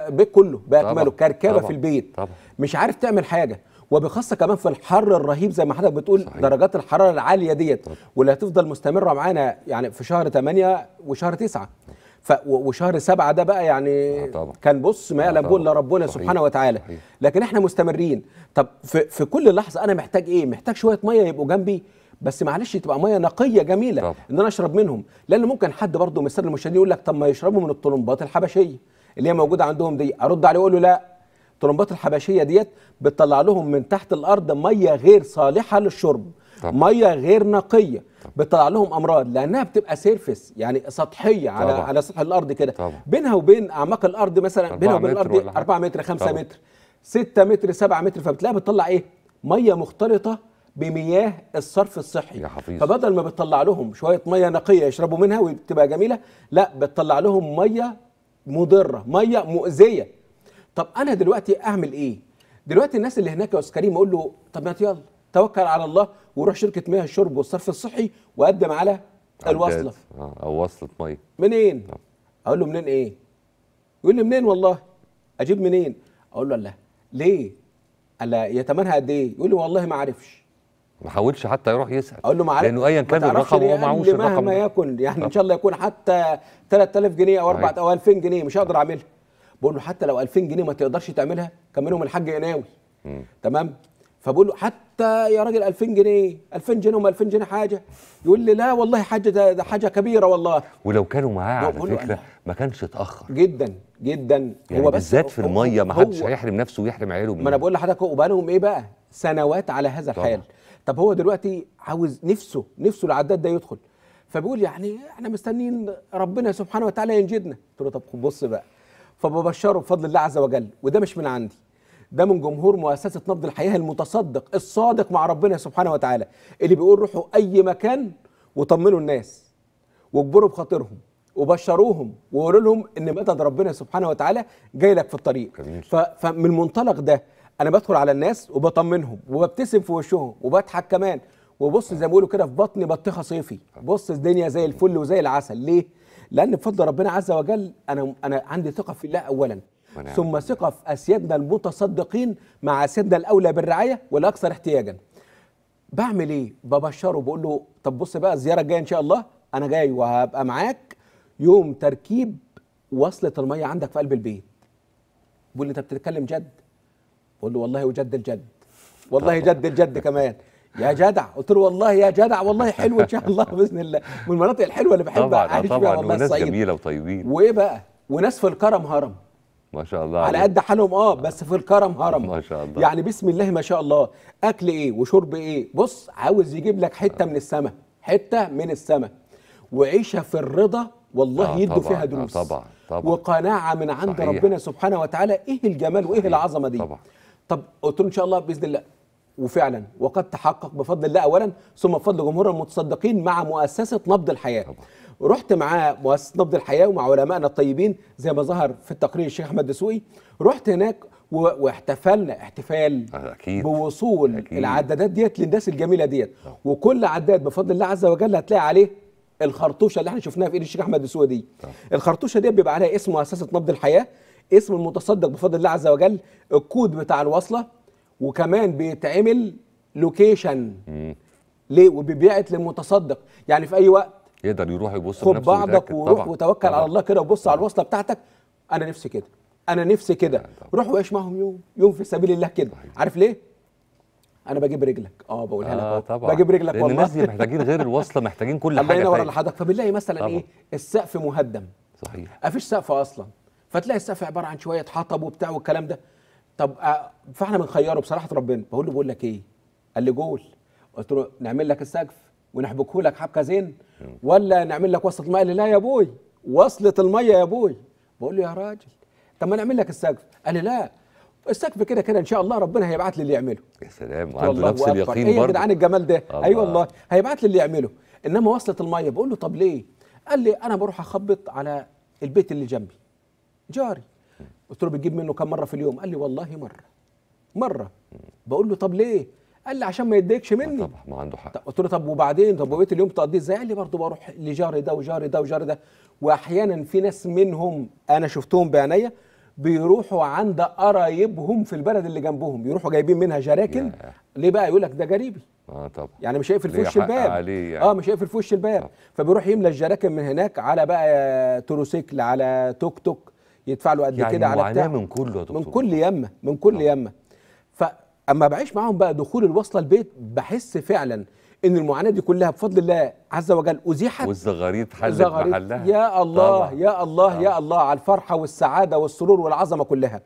البيت كله باكمله كركبه في البيت طبعا. مش عارف تعمل حاجه وبخاصه كمان في الحر الرهيب زي ما حضرتك بتقول صحيح. درجات الحراره العاليه ديت واللي هتفضل مستمره معانا يعني في شهر 8 وشهر 9 طبعا. ف وشهر سبعة ده بقى يعني آه، طبعا. كان بص ما يعلم به آه، الا ربنا صحيح. سبحانه وتعالى صحيح. لكن احنا مستمرين طب في, في كل لحظه انا محتاج ايه محتاج شويه ميه يبقوا جنبي بس معلش تبقى ميه نقيه جميله طبعا. ان انا اشرب منهم لان ممكن حد برضه من الساده المشاهدين يقول لك طب ما يشربوا من الطلمبات الحبشيه اللي هي موجوده عندهم دي ارد عليه اقول له لا الطلمبات الحبشيه ديت بتطلع لهم من تحت الارض ميه غير صالحه للشرب طب. ميه غير نقيه طب. بتطلع لهم امراض لانها بتبقى سيرفس يعني سطحيه طبعا. على على سطح الارض كده بينها وبين اعماق الارض مثلا بينها وبين الارض 4 متر 5 متر 6 متر 7 متر فبتلاقيها بتطلع ايه ميه مختلطه بمياه الصرف الصحي يا حفيظ. فبدل ما بتطلع لهم شويه ميه نقيه يشربوا منها وبتبقى جميله لا بتطلع لهم ميه مضره ميه مؤذيه طب انا دلوقتي اعمل ايه دلوقتي الناس اللي هناك يا استاذ كريم اقول له طب ما يلا توكل على الله وروح شركه مياه الشرب والصرف الصحي وقدم على الوصله اه او وصله ميه منين آه. اقول له منين ايه يقول لي منين والله اجيب منين اقول له لا ليه قال يتمنها قد ايه يقول لي والله ما عارفش ما حاولش حتى يروح يسال اقول له ما عارف لانه ايا كان الرقم هو معهوش الرقم مهما يكن يعني آه. ان شاء الله يكون حتى 3000 جنيه او 4 أيوه. او 2000 جنيه مش هقدر اعملها بقول له حتى لو 2000 جنيه ما تقدرش تعملها كملهم الحاج يناوي تمام فبقول له حتى يا راجل 2000 جنيه 2000 جنيه وما 2000 جنيه حاجه يقول لي لا والله حاجه ده, ده حاجه كبيره والله ولو كانوا معاه على فكره ما كانش اتاخر جدا جدا يعني هو بالذات في الميه ما حدش هيحرم نفسه ويحرم عياله ما انا بقول لحضرتك وبقى لهم ايه بقى سنوات على هذا طبعا. الحال طب هو دلوقتي عاوز نفسه نفسه العداد ده يدخل فبيقول يعني احنا مستنيين ربنا سبحانه وتعالى ينجدنا قلت له طب بص بقى فببشره بفضل الله عز وجل وده مش من عندي ده من جمهور مؤسسه نبض الحياه المتصدق الصادق مع ربنا سبحانه وتعالى اللي بيقول روحوا اي مكان وطمنوا الناس واجبروا بخاطرهم وبشروهم وقولوا لهم ان مدد ربنا سبحانه وتعالى جاي لك في الطريق جميل. فمن المنطلق ده انا بدخل على الناس وبطمنهم وببتسم في وشهم وبضحك كمان وبص زي ما بيقولوا كده في بطني بطيخه صيفي بص الدنيا زي الفل وزي العسل ليه لان بفضل ربنا عز وجل انا انا عندي ثقه في الله اولا ثم ثقة في أسيادنا المتصدقين مع أسيادنا الأولى بالرعاية والأكثر احتياجا بعمل إيه؟ ببشره بقول له طب بص بقى الزيارة الجاية إن شاء الله أنا جاي وهبقى معاك يوم تركيب وصلة المية عندك في قلب البيت بيقول لي أنت بتتكلم جد بقول له والله وجد الجد والله جد الجد كمان يا جدع قلت له والله يا جدع والله حلو ان شاء الله باذن الله من المناطق الحلوه اللي بحبها طبعا آه طبعا والله وناس جميله وطيبين وايه بقى وناس في الكرم هرم ما شاء الله على قد حالهم اه بس في الكرم هرم ما شاء الله يعني بسم الله ما شاء الله اكل ايه وشرب ايه بص عاوز يجيب لك حته من السماء حته من السماء وعيشه في الرضا والله آه يدوا فيها آه، دروس آه طبعا طبعا وقناعه من عند صحيح. ربنا سبحانه وتعالى ايه الجمال وايه العظمه دي طبعا طب قلت له ان شاء الله باذن الله وفعلا وقد تحقق بفضل الله اولا ثم بفضل جمهور المتصدقين مع مؤسسه نبض الحياه طبعا. رحت مع مؤسسه نبض الحياه ومع علمائنا الطيبين زي ما ظهر في التقرير الشيخ احمد دسوقي رحت هناك واحتفلنا احتفال آه، أكيد. بوصول أكيد. العدادات ديت للناس الجميله ديت آه. وكل عداد بفضل الله عز وجل هتلاقي عليه الخرطوشه اللي احنا شفناها في ايد الشيخ احمد دسوقي دي آه. الخرطوشه ديت بيبقى عليها اسم مؤسسه نبض الحياه اسم المتصدق بفضل الله عز وجل الكود بتاع الوصله وكمان بيتعمل لوكيشن ليه وبيبيعت للمتصدق يعني في اي وقت يقدر يروح يبص خد بعضك وروح طبعًا. وتوكل طبعًا. على الله كده وبص طبعًا. على الوصله بتاعتك انا نفسي كده انا نفسي كده روح وعيش معاهم يوم يوم في سبيل الله كده عارف ليه انا بجيب رجلك اه بقولها آه لك طبعا بجيب رجلك والله الناس دي محتاجين غير الوصله محتاجين كل حاجه ينور على حضرتك فبنلاقي مثلا طبعا. ايه السقف مهدم صحيح مفيش سقف اصلا فتلاقي السقف عباره عن شويه حطب وبتاع والكلام ده طب آه، فاحنا بنخيره بصراحه ربنا بقول له بقول لك ايه قال لي جول قلت له نعمل لك السقف ونحبكه لك حبكه زين نعم. ولا نعمل لك وصله الميه لا يا ابوي وصله الميه يا ابوي بقول له يا راجل طب ما نعمل لك السقف قال لي لا السقف كده كده ان شاء الله ربنا هيبعت لي اللي يعمله يا سلام عنده نفس اليقين برضه ايه يا جدعان الجمال ده اي أيوة والله هيبعت لي اللي يعمله انما وصله الميه بقول له طب ليه قال لي انا بروح اخبط على البيت اللي جنبي جاري قلت له بتجيب منه كم مره في اليوم قال لي والله مره مره بقول له طب ليه قال لي عشان ما يتضايقش مني آه طبعا ما عنده حق قلت له طب وبعدين طب وبقيت اليوم تقضيه ازاي قال لي برضه بروح لجاري ده وجاري ده وجاري ده واحيانا في ناس منهم انا شفتهم بعينيا بيروحوا عند قرايبهم في البلد اللي جنبهم يروحوا جايبين منها جراكن ليه بقى يقول لك ده جريبي اه طبعا يعني مش هيقفل في وش الباب عليه يعني. اه مش هيقفل في وش الباب طبعا. فبيروح يملى الجراكن من هناك على بقى تروسيكل على توك توك يدفع له قد يعني كده على بتاع من كله يا دكتور من كل يمه من كل طبعا. يمه ف اما بعيش معاهم بقى دخول الوصله البيت بحس فعلا ان المعاناه دي كلها بفضل الله عز وجل ازيحت والزغاريد حلت محلها يا الله طبعا. يا الله طبعا. يا آه. الله على الفرحه والسعاده والسرور والعظمه كلها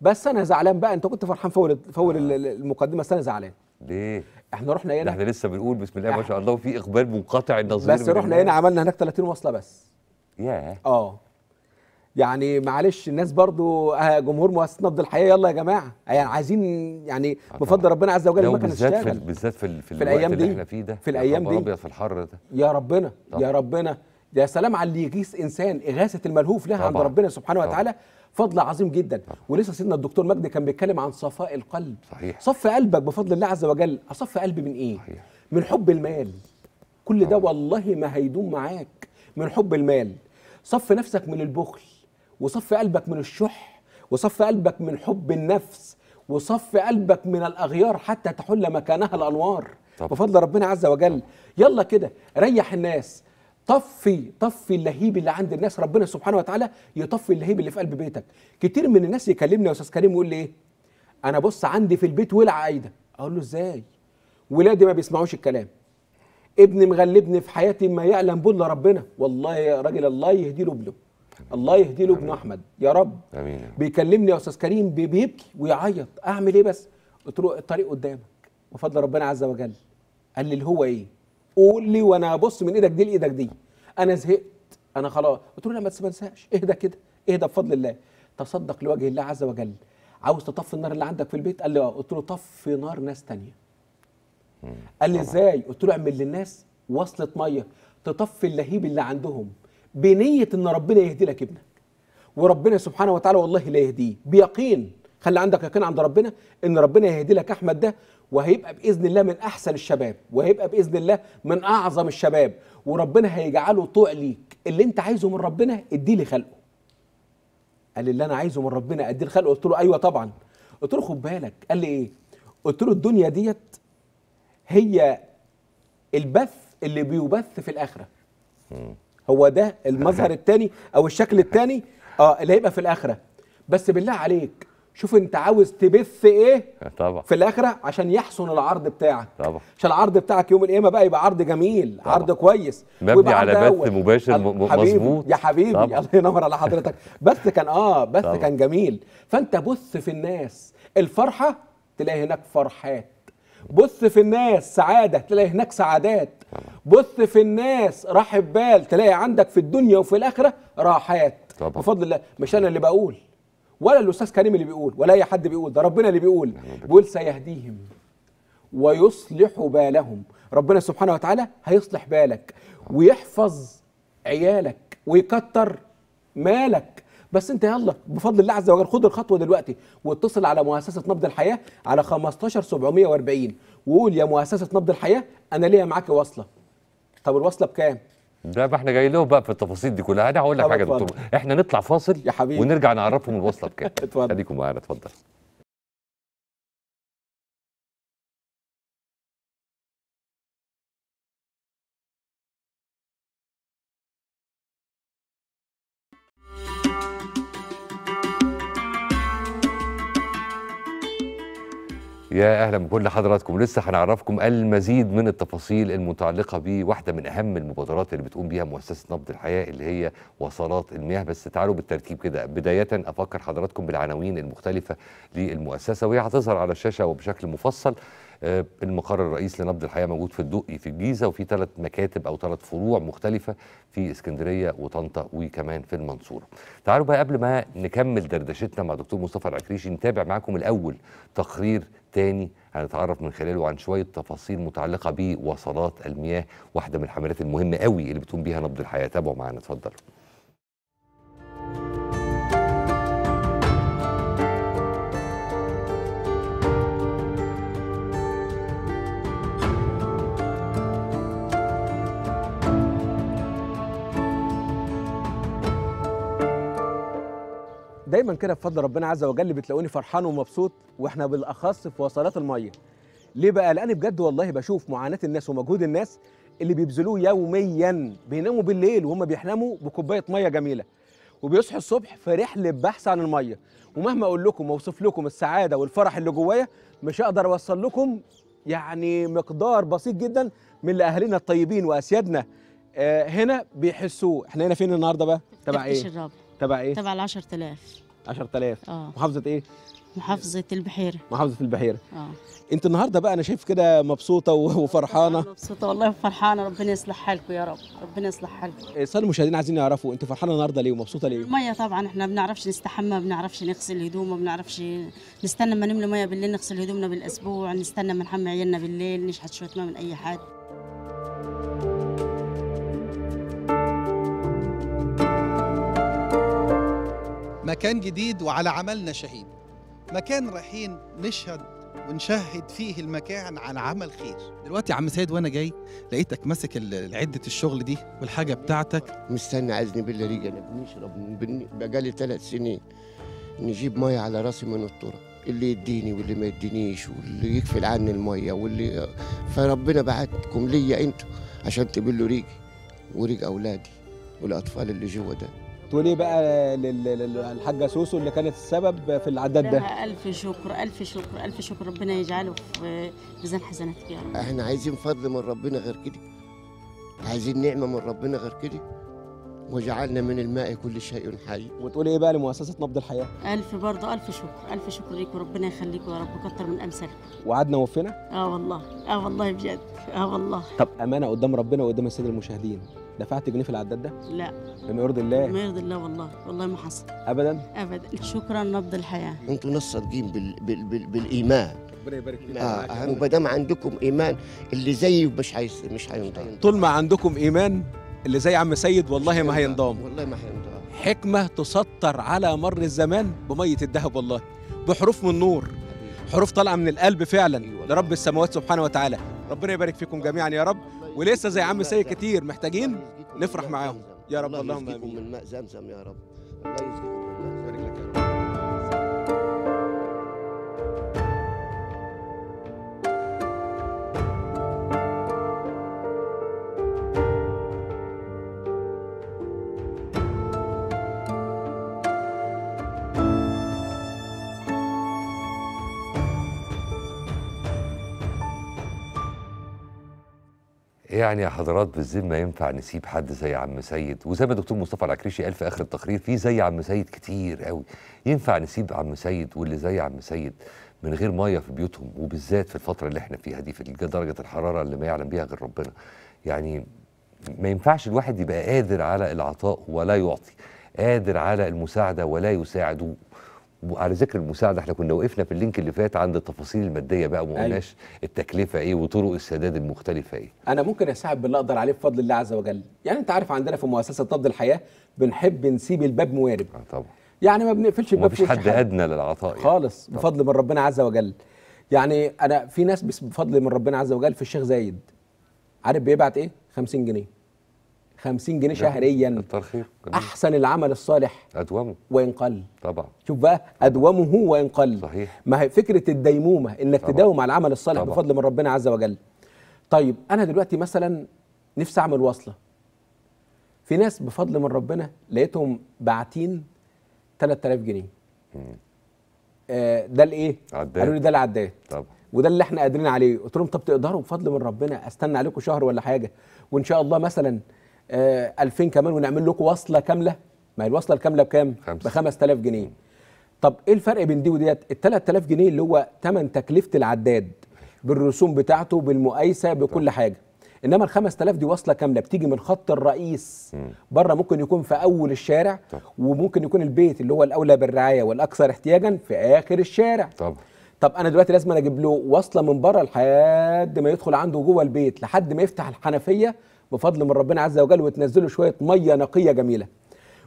بس انا زعلان بقى انت كنت فرحان فول فول آه. المقدمه بس انا زعلان ليه احنا رحنا هنا احنا لسه بنقول بسم الله ما شاء الله وفي اقبال منقطع النظير بس رحنا هنا عملنا هناك 30 وصله بس ياه اه يعني معلش الناس برضو آه، جمهور مؤسسه نبض الحياه يلا يا جماعه يعني عايزين يعني آه، بفضل ربنا عز وجل المكنه تشتغل بالذات في, في, في الايام دي اللي احنا فيه ده في الايام دي في الحر ده يا ربنا طبعا. يا ربنا يا سلام على اللي يغيث انسان اغاثه الملهوف لها عند ربنا سبحانه وتعالى فضل عظيم جدا طبعا. ولسه سيدنا الدكتور مجدي كان بيتكلم عن صفاء القلب صحيح صف قلبك بفضل الله عز وجل اصفي قلبي من ايه صحيح. من حب المال كل ده والله ما هيدوم معاك من حب المال صف نفسك من البخل وصفي قلبك من الشح وصفي قلبك من حب النفس وصفي قلبك من الأغيار حتى تحل مكانها الأنوار طب. بفضل ربنا عز وجل يلا كده ريح الناس طفي طفي اللهيب اللي عند الناس ربنا سبحانه وتعالى يطفي اللهيب اللي في قلب بيتك كتير من الناس يكلمني يا استاذ كريم يقول لي ايه انا بص عندي في البيت ولع عايده اقول له ازاي ولادي ما بيسمعوش الكلام ابني مغلبني في حياتي ما يعلم به الا ربنا والله يا راجل الله يهدي له بله الله يهدي له ابن احمد يا رب امين بيكلمني يا استاذ كريم بيبكي ويعيط اعمل ايه بس قلت له الطريق قدامك بفضل ربنا عز وجل قال لي اللي هو ايه قول لي وانا ابص من ايدك دي لايدك دي انا زهقت انا خلاص قلت له لا ما تنساش اهدى كده اهدى بفضل الله تصدق لوجه الله عز وجل عاوز تطفي النار اللي عندك في البيت قال لي اه قلت له طفي نار ناس تانية قال لي ازاي قلت له اعمل للناس وصلة ميه تطفي اللهيب اللي عندهم بنيه ان ربنا يهدي لك ابنك وربنا سبحانه وتعالى والله لا يهديه بيقين خلي عندك يقين عند ربنا ان ربنا يهدي لك احمد ده وهيبقى باذن الله من احسن الشباب وهيبقى باذن الله من اعظم الشباب وربنا هيجعله طوع ليك اللي انت عايزه من ربنا اديه لخلقه قال لي اللي انا عايزه من ربنا اديه لخلقه قلت له ايوه طبعا قلت له خد بالك قال لي ايه قلت له الدنيا ديت هي البث اللي بيبث في الاخره هو ده المظهر الثاني او الشكل الثاني اه اللي هيبقى في الاخره بس بالله عليك شوف انت عاوز تبث ايه طبعا في الاخره عشان يحسن العرض بتاعك طبعا عشان العرض بتاعك يوم القيامه بقى يبقى عرض جميل طبع. عرض كويس مبني على بث مباشر مظبوط يا حبيبي الله ينور على حضرتك بث كان اه بث كان جميل فانت بث في الناس الفرحه تلاقي هناك فرحات بص في الناس سعادة تلاقي هناك سعادات بص في الناس رحب بال تلاقي عندك في الدنيا وفي الآخرة راحات طبعا. بفضل الله مش أنا اللي بقول ولا الأستاذ كريم اللي بيقول ولا أي حد بيقول ده ربنا اللي بيقول بيقول سيهديهم ويصلح بالهم ربنا سبحانه وتعالى هيصلح بالك ويحفظ عيالك ويكتر مالك بس انت يلا بفضل الله عز وجل خد الخطوه دلوقتي واتصل على مؤسسه نبض الحياه على 15740 وقول يا مؤسسه نبض الحياه انا ليا معاك واصله طب الواصله بكام؟ ده ما احنا جايين لهم بقى في التفاصيل دي كلها انا هقول لك حاجه يا دكتور احنا نطلع فاصل يا حبيبي ونرجع نعرفهم الوصله بكام اتفضل معانا اتفضل يا اهلا بكل حضراتكم لسه هنعرفكم المزيد من التفاصيل المتعلقه بواحده من اهم المبادرات اللي بتقوم بيها مؤسسه نبض الحياه اللي هي وصلات المياه بس تعالوا بالترتيب كده بدايه افكر حضراتكم بالعناوين المختلفه للمؤسسه وهي هتظهر على الشاشه وبشكل مفصل آه، المقر الرئيسي لنبض الحياه موجود في الدقي في الجيزه وفي ثلاث مكاتب او ثلاث فروع مختلفه في اسكندريه وطنطا وكمان في المنصوره. تعالوا بقى قبل ما نكمل دردشتنا مع دكتور مصطفى العكريشي نتابع معاكم الاول تقرير تاني هنتعرف من خلاله عن شويه تفاصيل متعلقه بوصلات المياه واحده من الحملات المهمه قوي اللي بتقوم بيها نبض الحياه تابعوا معانا اتفضلوا دايما كده بفضل ربنا عز وجل بتلاقوني فرحان ومبسوط واحنا بالاخص في وصلات الميه ليه بقى لان بجد والله بشوف معاناه الناس ومجهود الناس اللي بيبذلوه يوميا بيناموا بالليل وهم بيحلموا بكوبايه ميه جميله وبيصحوا الصبح في رحله بحث عن الميه ومهما اقول لكم واوصف لكم السعاده والفرح اللي جوايا مش هقدر اوصل لكم يعني مقدار بسيط جدا من اللي اهالينا الطيبين واسيادنا آه، هنا بيحسوه احنا هنا فين النهارده بقى تبع ايه الرابع تبع ايه؟ تبع ال 10000 10000 اه محافظة ايه؟ محافظة البحيرة محافظة البحيرة اه انت النهارده بقى انا شايف كده مبسوطة وفرحانة آه، مبسوطة والله وفرحانة ربنا يصلح حالكم يا رب ربنا يصلح حالكم إيه، صار المشاهدين عايزين يعرفوا انت فرحانة النهارده ليه ومبسوطة ليه؟ المية طبعا احنا ما بنعرفش نستحمى ما بنعرفش نغسل هدوم ما بنعرفش نستنى ما نملى مية بالليل نغسل هدومنا بالاسبوع نستنى ما نحمي عيالنا بالليل نشحت شوية ماء من اي حد مكان جديد وعلى عملنا شهيد مكان رايحين نشهد ونشهد فيه المكان على عمل خير دلوقتي يا عم سيد وانا جاي لقيتك ماسك عده الشغل دي والحاجه بتاعتك مستني عزني بالله ريجي انا بنشرب بقالي ثلاث سنين نجيب ميه على راسي من الطرق اللي يديني واللي ما يدينيش واللي يكفل عني الميه واللي فربنا بعتكم ليا انتوا عشان تبلوا ريجي وريج اولادي والاطفال اللي جوا ده ايه بقى للحاجه سوسو اللي كانت السبب في العداد ده الف شكر الف شكر الف شكر ربنا يجعله في ميزان حسناتك يا رب احنا عايزين فضل من ربنا غير كده عايزين نعمه من ربنا غير كده وجعلنا من الماء كل شيء حي وتقولي ايه بقى لمؤسسه نبض الحياه الف برضه الف شكر الف شكر ليك وربنا يخليك يا رب كتر من امثالك وعدنا وفينا اه والله اه والله بجد اه والله طب امانه قدام ربنا وقدام الساده المشاهدين دفعت جنيه في العداد ده؟ لا بما يرضي الله بما يرضي الله والله والله ما حصل ابدا ابدا شكرا نبض الحياه انتوا ناس صادقين بال... بال... بال... بالايمان ربنا يبارك فيك اه ومادام دام عندكم ايمان اللي زيه مش هيس... مش هينضم طول ما عندكم ايمان اللي زي عم سيد والله ما هينضم والله ما هينضم حكمه تسطر على مر الزمان بميه الذهب والله بحروف من نور حروف طالعه من القلب فعلا لرب السماوات سبحانه وتعالى ربنا يبارك فيكم جميعا يا رب ولسه زي عم سيد كتير محتاجين نفرح معاهم يا رب اللهم امين من ماء زمزم يا رب الله يعني يا حضرات ما ينفع نسيب حد زي عم سيد وزي ما الدكتور مصطفى العكريشي قال في اخر التقرير في زي عم سيد كتير قوي ينفع نسيب عم سيد واللي زي عم سيد من غير ميه في بيوتهم وبالذات في الفتره اللي احنا فيها دي في درجه الحراره اللي ما يعلم بيها غير ربنا يعني ما ينفعش الواحد يبقى قادر على العطاء ولا يعطي قادر على المساعده ولا يساعد على ذكر المساعده احنا كنا وقفنا في اللينك اللي فات عند التفاصيل الماديه بقى وما أيوة. قلناش أيوة. التكلفه ايه وطرق السداد المختلفه ايه انا ممكن اساعد باللي اقدر عليه بفضل الله عز وجل يعني انت عارف عندنا في مؤسسه طب الحياه بنحب نسيب الباب موارب آه طبعا يعني ما بنقفلش الباب مفيش حد ادنى للعطاء يعني. خالص طبعا. بفضل من ربنا عز وجل يعني انا في ناس بفضل من ربنا عز وجل في الشيخ زايد عارف بيبعت ايه 50 جنيه 50 جنيه شهريا الترخيص احسن العمل الصالح ادومه وان قل طبعا شوف بقى ادومه وان قل صحيح ما هي فكره الديمومه انك طبعا. تداوم على العمل الصالح طبعا. بفضل من ربنا عز وجل طيب انا دلوقتي مثلا نفسي اعمل وصله في ناس بفضل من ربنا لقيتهم باعتين 3000 جنيه آه ده الايه قالوا لي ده العداد طبعا وده اللي احنا قادرين عليه قلت لهم طب تقدروا بفضل من ربنا استنى عليكم شهر ولا حاجه وان شاء الله مثلا 2000 آه، كمان ونعمل لكم وصله كامله ما هي الوصله الكامله بكام ب 5000 جنيه طب ايه الفرق بين دي وديت ال 3000 جنيه اللي هو ثمن تكلفه العداد بالرسوم بتاعته بالمقايسه بكل طيب. حاجه انما ال 5000 دي وصله كامله بتيجي من خط الرئيس بره ممكن يكون في اول الشارع طب. وممكن يكون البيت اللي هو الاولى بالرعايه والاكثر احتياجا في اخر الشارع طب طب انا دلوقتي لازم اجيب له وصله من بره لحد ما يدخل عنده جوه البيت لحد ما يفتح الحنفيه بفضل من ربنا عز وجل وتنزلوا شويه ميه نقيه جميله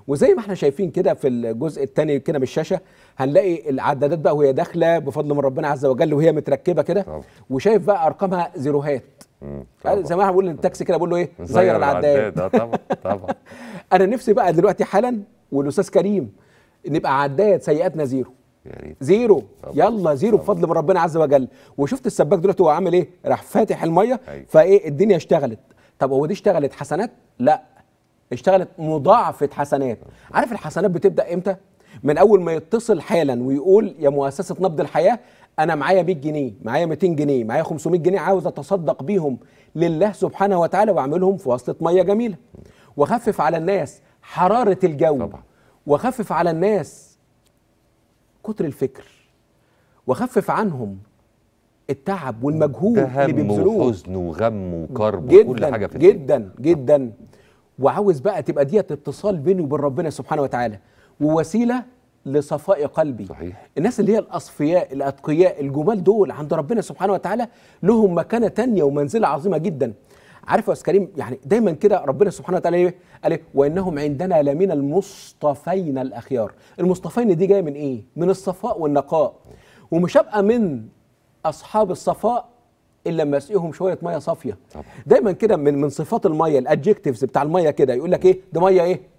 وزي ما احنا شايفين كده في الجزء الثاني كده من الشاشه هنلاقي العدادات بقى وهي داخله بفضل من ربنا عز وجل وهي متركبه كده وشايف بقى ارقامها زيروهات زي ما احنا بنقول للتاكسي كده بقول له ايه زير العداد آه، طبعا طبعا انا نفسي بقى دلوقتي حالا والاستاذ كريم نبقى عداد سيئاتنا زيرو زيرو يلا زيرو بفضل من ربنا عز وجل وشفت السباك دلوقتي هو عامل ايه راح فاتح الميه أيوه. فايه الدنيا اشتغلت طب هو دي اشتغلت حسنات لا اشتغلت مضاعفه حسنات عارف الحسنات بتبدا امتى من اول ما يتصل حالا ويقول يا مؤسسه نبض الحياه انا معايا 100 جنيه معايا 200 جنيه معايا 500 جنيه عاوز اتصدق بيهم لله سبحانه وتعالى واعملهم في وسط ميه جميله واخفف على الناس حراره الجو طبعا. واخفف على الناس كتر الفكر واخفف عنهم التعب والمجهود اللي بيبذلوه وحزن وغم وكرب جداً وكل حاجه في جدا الدنيا. جدا وعاوز بقى تبقى ديت اتصال بيني وبين ربنا سبحانه وتعالى ووسيله لصفاء قلبي صحيح. الناس اللي هي الأصفياء الأتقياء الجمال دول عند ربنا سبحانه وتعالى لهم مكانة تانية ومنزلة عظيمة جدا عارف يا كريم يعني دايما كده ربنا سبحانه وتعالى ايه قال وانهم عندنا لمن المصطفين الاخيار المصطفين دي جايه من ايه من الصفاء والنقاء ومش هبقى من اصحاب الصفاء الا لما اسقيهم شويه ميه صافيه دايما كده من من صفات الميه الادجكتيفز بتاع الميه كده يقول لك ايه ده ميه ايه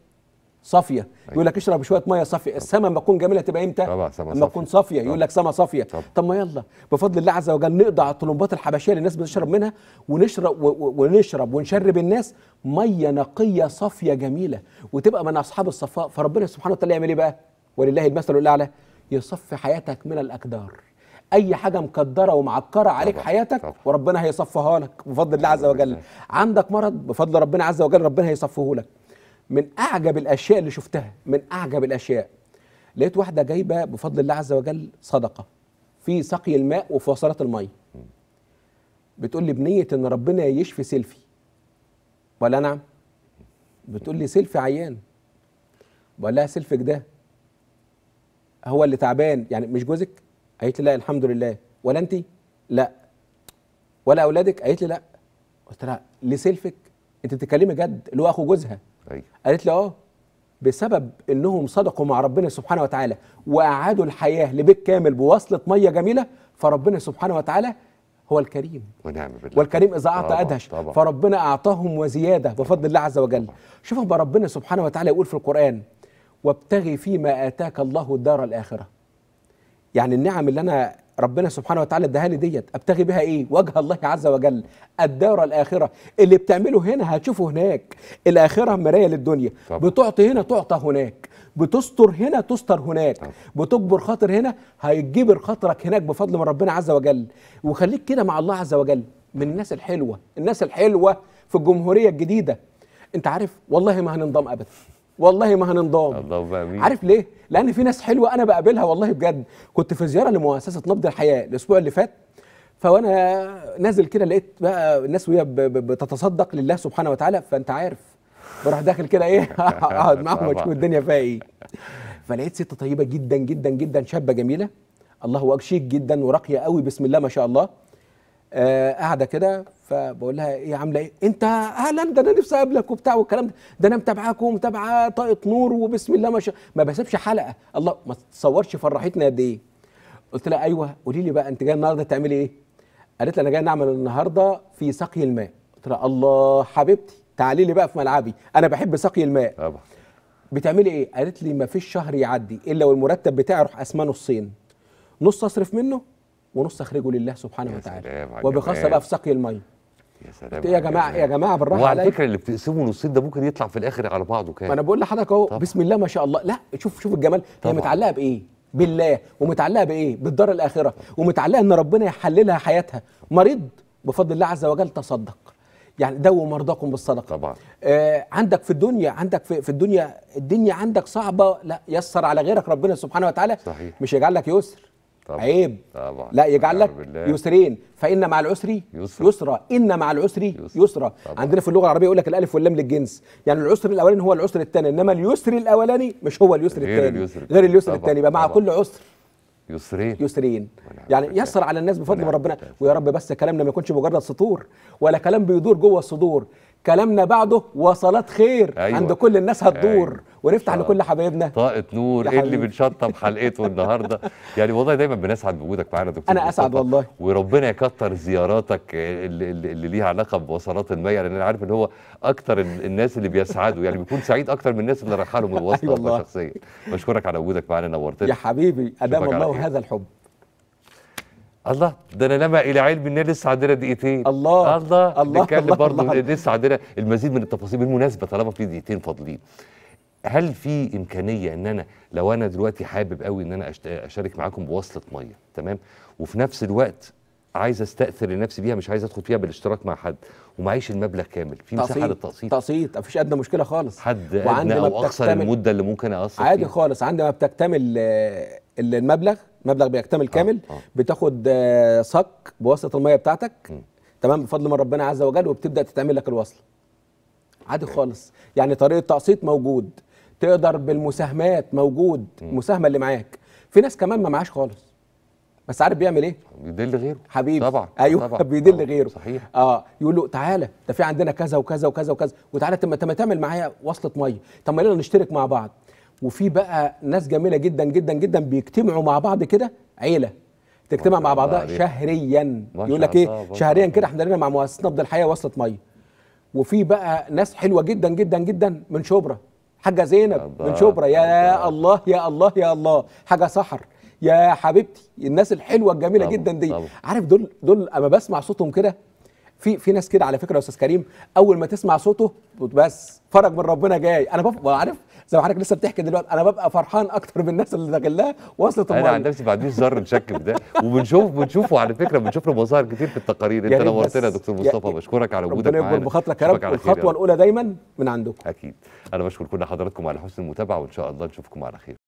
صافيه أيوه. يقول لك اشرب شويه ميه صافيه السما لما تكون جميله تبقى امتى لما تكون صافيه يقول لك سما صافيه طب ما يلا بفضل الله عز وجل نقضي على الطلمبات الحبشيه اللي الناس بتشرب منها ونشرب ونشرب ونشرب الناس ميه نقيه صافيه جميله وتبقى من اصحاب الصفاء فربنا سبحانه وتعالى يعمل ايه بقى ولله المثل الاعلى يصفي حياتك من الاكدار اي حاجه مكدره ومعكره عليك طبعا. حياتك طبعا. وربنا هيصفها لك بفضل الله عز وجل عندك مرض بفضل ربنا عز وجل ربنا هيصفه لك من اعجب الاشياء اللي شفتها من اعجب الاشياء لقيت واحده جايبه بفضل الله عز وجل صدقه في سقي الماء وفي وصلات الميه بتقول لي بنيه ان ربنا يشفي سيلفي ولا نعم بتقول لي سيلفي عيان بقول لها سيلفك ده هو اللي تعبان يعني مش جوزك قالت لي لا الحمد لله ولا انت لا ولا اولادك قالت لي لا قلت لها لسلفك انت بتتكلمي جد اللي هو اخو جوزها أيوة. قالت لي اه بسبب انهم صدقوا مع ربنا سبحانه وتعالى واعادوا الحياه لبيت كامل بوصله ميه جميله فربنا سبحانه وتعالى هو الكريم ونعم بالله والكريم اذا اعطى ادهش طبعا. فربنا اعطاهم وزياده بفضل الله عز وجل شوفوا بقى ربنا سبحانه وتعالى يقول في القران وابتغي فيما اتاك الله الدار الاخره يعني النعم اللي انا ربنا سبحانه وتعالى اداها لي ديت ابتغي بها ايه وجه الله عز وجل الدار الاخره اللي بتعمله هنا هتشوفه هناك الاخره مرايه للدنيا طبعا. بتعطي هنا تعطى هناك بتستر هنا تستر هناك طبعا. بتجبر خاطر هنا هيجبر خاطرك هناك بفضل من ربنا عز وجل وخليك كده مع الله عز وجل من الناس الحلوه الناس الحلوه في الجمهوريه الجديده انت عارف والله ما هننضم ابدا والله ما هننضام اللهم امين عارف ليه؟ لان في ناس حلوه انا بقابلها والله بجد كنت في زياره لمؤسسه نبض الحياه الاسبوع اللي فات فوانا نازل كده لقيت بقى الناس وهي بتتصدق لله سبحانه وتعالى فانت عارف بروح داخل كده ايه اقعد معاهم واشوف الدنيا فيها ايه فلقيت ست طيبه جدا جدا جدا شابه جميله الله اكشيك جدا وراقيه قوي بسم الله ما شاء الله آه، قاعده كده فبقول لها ايه عامله ايه؟ انت اهلا ده انا نفسي اقابلك وبتاع والكلام ده ده انا متابعاك ومتابعه طاقه نور وبسم الله ما شاء ما بسيبش حلقه الله ما تتصورش فرحتنا قد ايه؟ قلت لها ايوه قولي لي بقى انت جاي النهارده تعملي ايه؟ قالت لي انا جاي نعمل النهارده في سقي الماء قلت لها الله حبيبتي تعالي لي بقى في ملعبي انا بحب سقي الماء طبعا بتعملي ايه؟ قالت لي ما فيش شهر يعدي الا والمرتب بتاعي اروح اسمنه الصين نص اصرف منه ونص اخرجه لله سبحانه وتعالى وبخاصه بقى في سقي الميه يا سلام إيه يا جماعه يا جماعه بالراحه وعلى فكره اللي بتقسمه نصين ده ممكن يطلع في الاخر على بعضه كام ما انا بقول لحضرتك اهو بسم الله ما شاء الله لا شوف شوف الجمال هي متعلقه بايه بالله ومتعلقه بايه بالدار الاخره ومتعلقه ان ربنا يحللها حياتها مريض بفضل الله عز وجل تصدق يعني دو مرضاكم بالصدقه طبعا آه عندك في الدنيا عندك في, في الدنيا الدنيا عندك صعبه لا يسر على غيرك ربنا سبحانه وتعالى صحيح. مش يجعل لك يسر طبعا. عيب طبعا. لا يجعل لك يسرين فان مع العسر يسرى. يسر. ان مع العسر يسرى. عندنا في اللغه العربيه يقول لك الالف واللام للجنس يعني العسر الاولاني هو العسر الثاني انما اليسر الاولاني مش هو اليسر الثاني غير اليسر الثاني يبقى مع كل عسر يسرين يسرين يعني يسر على الناس بفضل من ربنا ويا رب بس كلامنا ما يكونش مجرد سطور ولا كلام بيدور جوه الصدور كلامنا بعده وصلات خير أيوة. عند كل الناس هتدور أيوة. ونفتح آه. لكل حبايبنا طاقه نور ايه اللي بنشطب حلقته النهارده يعني والله دايما بنسعد بوجودك معانا دكتور انا اسعد والله وربنا يكتر زياراتك اللي, اللي ليها علاقه بوصلات الميه لان انا عارف ان هو اكتر الناس اللي بيسعدوا يعني بيكون سعيد اكتر من الناس اللي من الوصله أيوة شخصيا بشكرك على وجودك معانا نورتنا يا حبيبي ادام الله هذا الحب الله ده انا لمع الى علم ان لسه عندنا دقيقتين الله الله الله نتكلم برضه لسه عندنا المزيد من التفاصيل بالمناسبه طالما في دقيقتين فاضلين هل في امكانيه ان انا لو انا دلوقتي حابب قوي ان انا اشارك معاكم بوصله ميه تمام وفي نفس الوقت عايز استاثر لنفسي بيها مش عايز ادخل فيها بالاشتراك مع حد ومعيش المبلغ كامل في مساحه للتقسيط تقسيط مفيش ادنى مشكله خالص حد ادنى او اقصر المده اللي ممكن اقسط عادي فيها. خالص عندما بتكتمل المبلغ مبلغ بيكتمل آه، كامل آه. آه. بتاخد صك بواسطه الميه بتاعتك م. تمام بفضل من ربنا عز وجل وبتبدا تتعمل لك الوصله عادي خالص يعني طريقه تقسيط موجود تقدر بالمساهمات موجود المساهمه اللي معاك في ناس كمان ما معاش خالص بس عارف بيعمل ايه؟ بيدل غيره حبيبي طبعا ايوه طبعا. بيدل طبعًا. آه، غيره صحيح اه يقول له تعالى ده في عندنا كذا وكذا وكذا وكذا وتعالى طب ما تعمل معايا وصله ميه طب ما يلا نشترك مع بعض وفي بقى ناس جميله جدا جدا جدا بيجتمعوا مع بعض كده عيله تجتمع مع بعضها عليك. شهريا يقول لك ايه شهريا كده احنا لنا مع مؤسسه نبض الحياه وصلت ميه وفي بقى ناس حلوه جدا جدا جدا من شبرا حاجه زينب من شبرا يا الله يا الله يا الله حاجه سحر يا حبيبتي الناس الحلوه الجميله جدا دي طبعا. عارف دول دول اما بسمع صوتهم كده في في ناس كده على فكره يا استاذ كريم اول ما تسمع صوته بس فرج من ربنا جاي انا بف... عارف زي ما حضرتك لسه بتحكي دلوقتي انا ببقى فرحان اكتر بالناس اللي داخلها وصلت الميه انا عن نفسي ما عنديش ذره شك في ده وبنشوف بنشوفه على فكره بنشوف له مظاهر كتير في التقارير انت نورتنا يا دكتور مصطفى بشكرك على وجودك معانا ربنا بخاطرك يا رب الخطوه الاولى دايما من عندكم اكيد انا بشكر كل حضراتكم على حسن المتابعه وان شاء الله نشوفكم على خير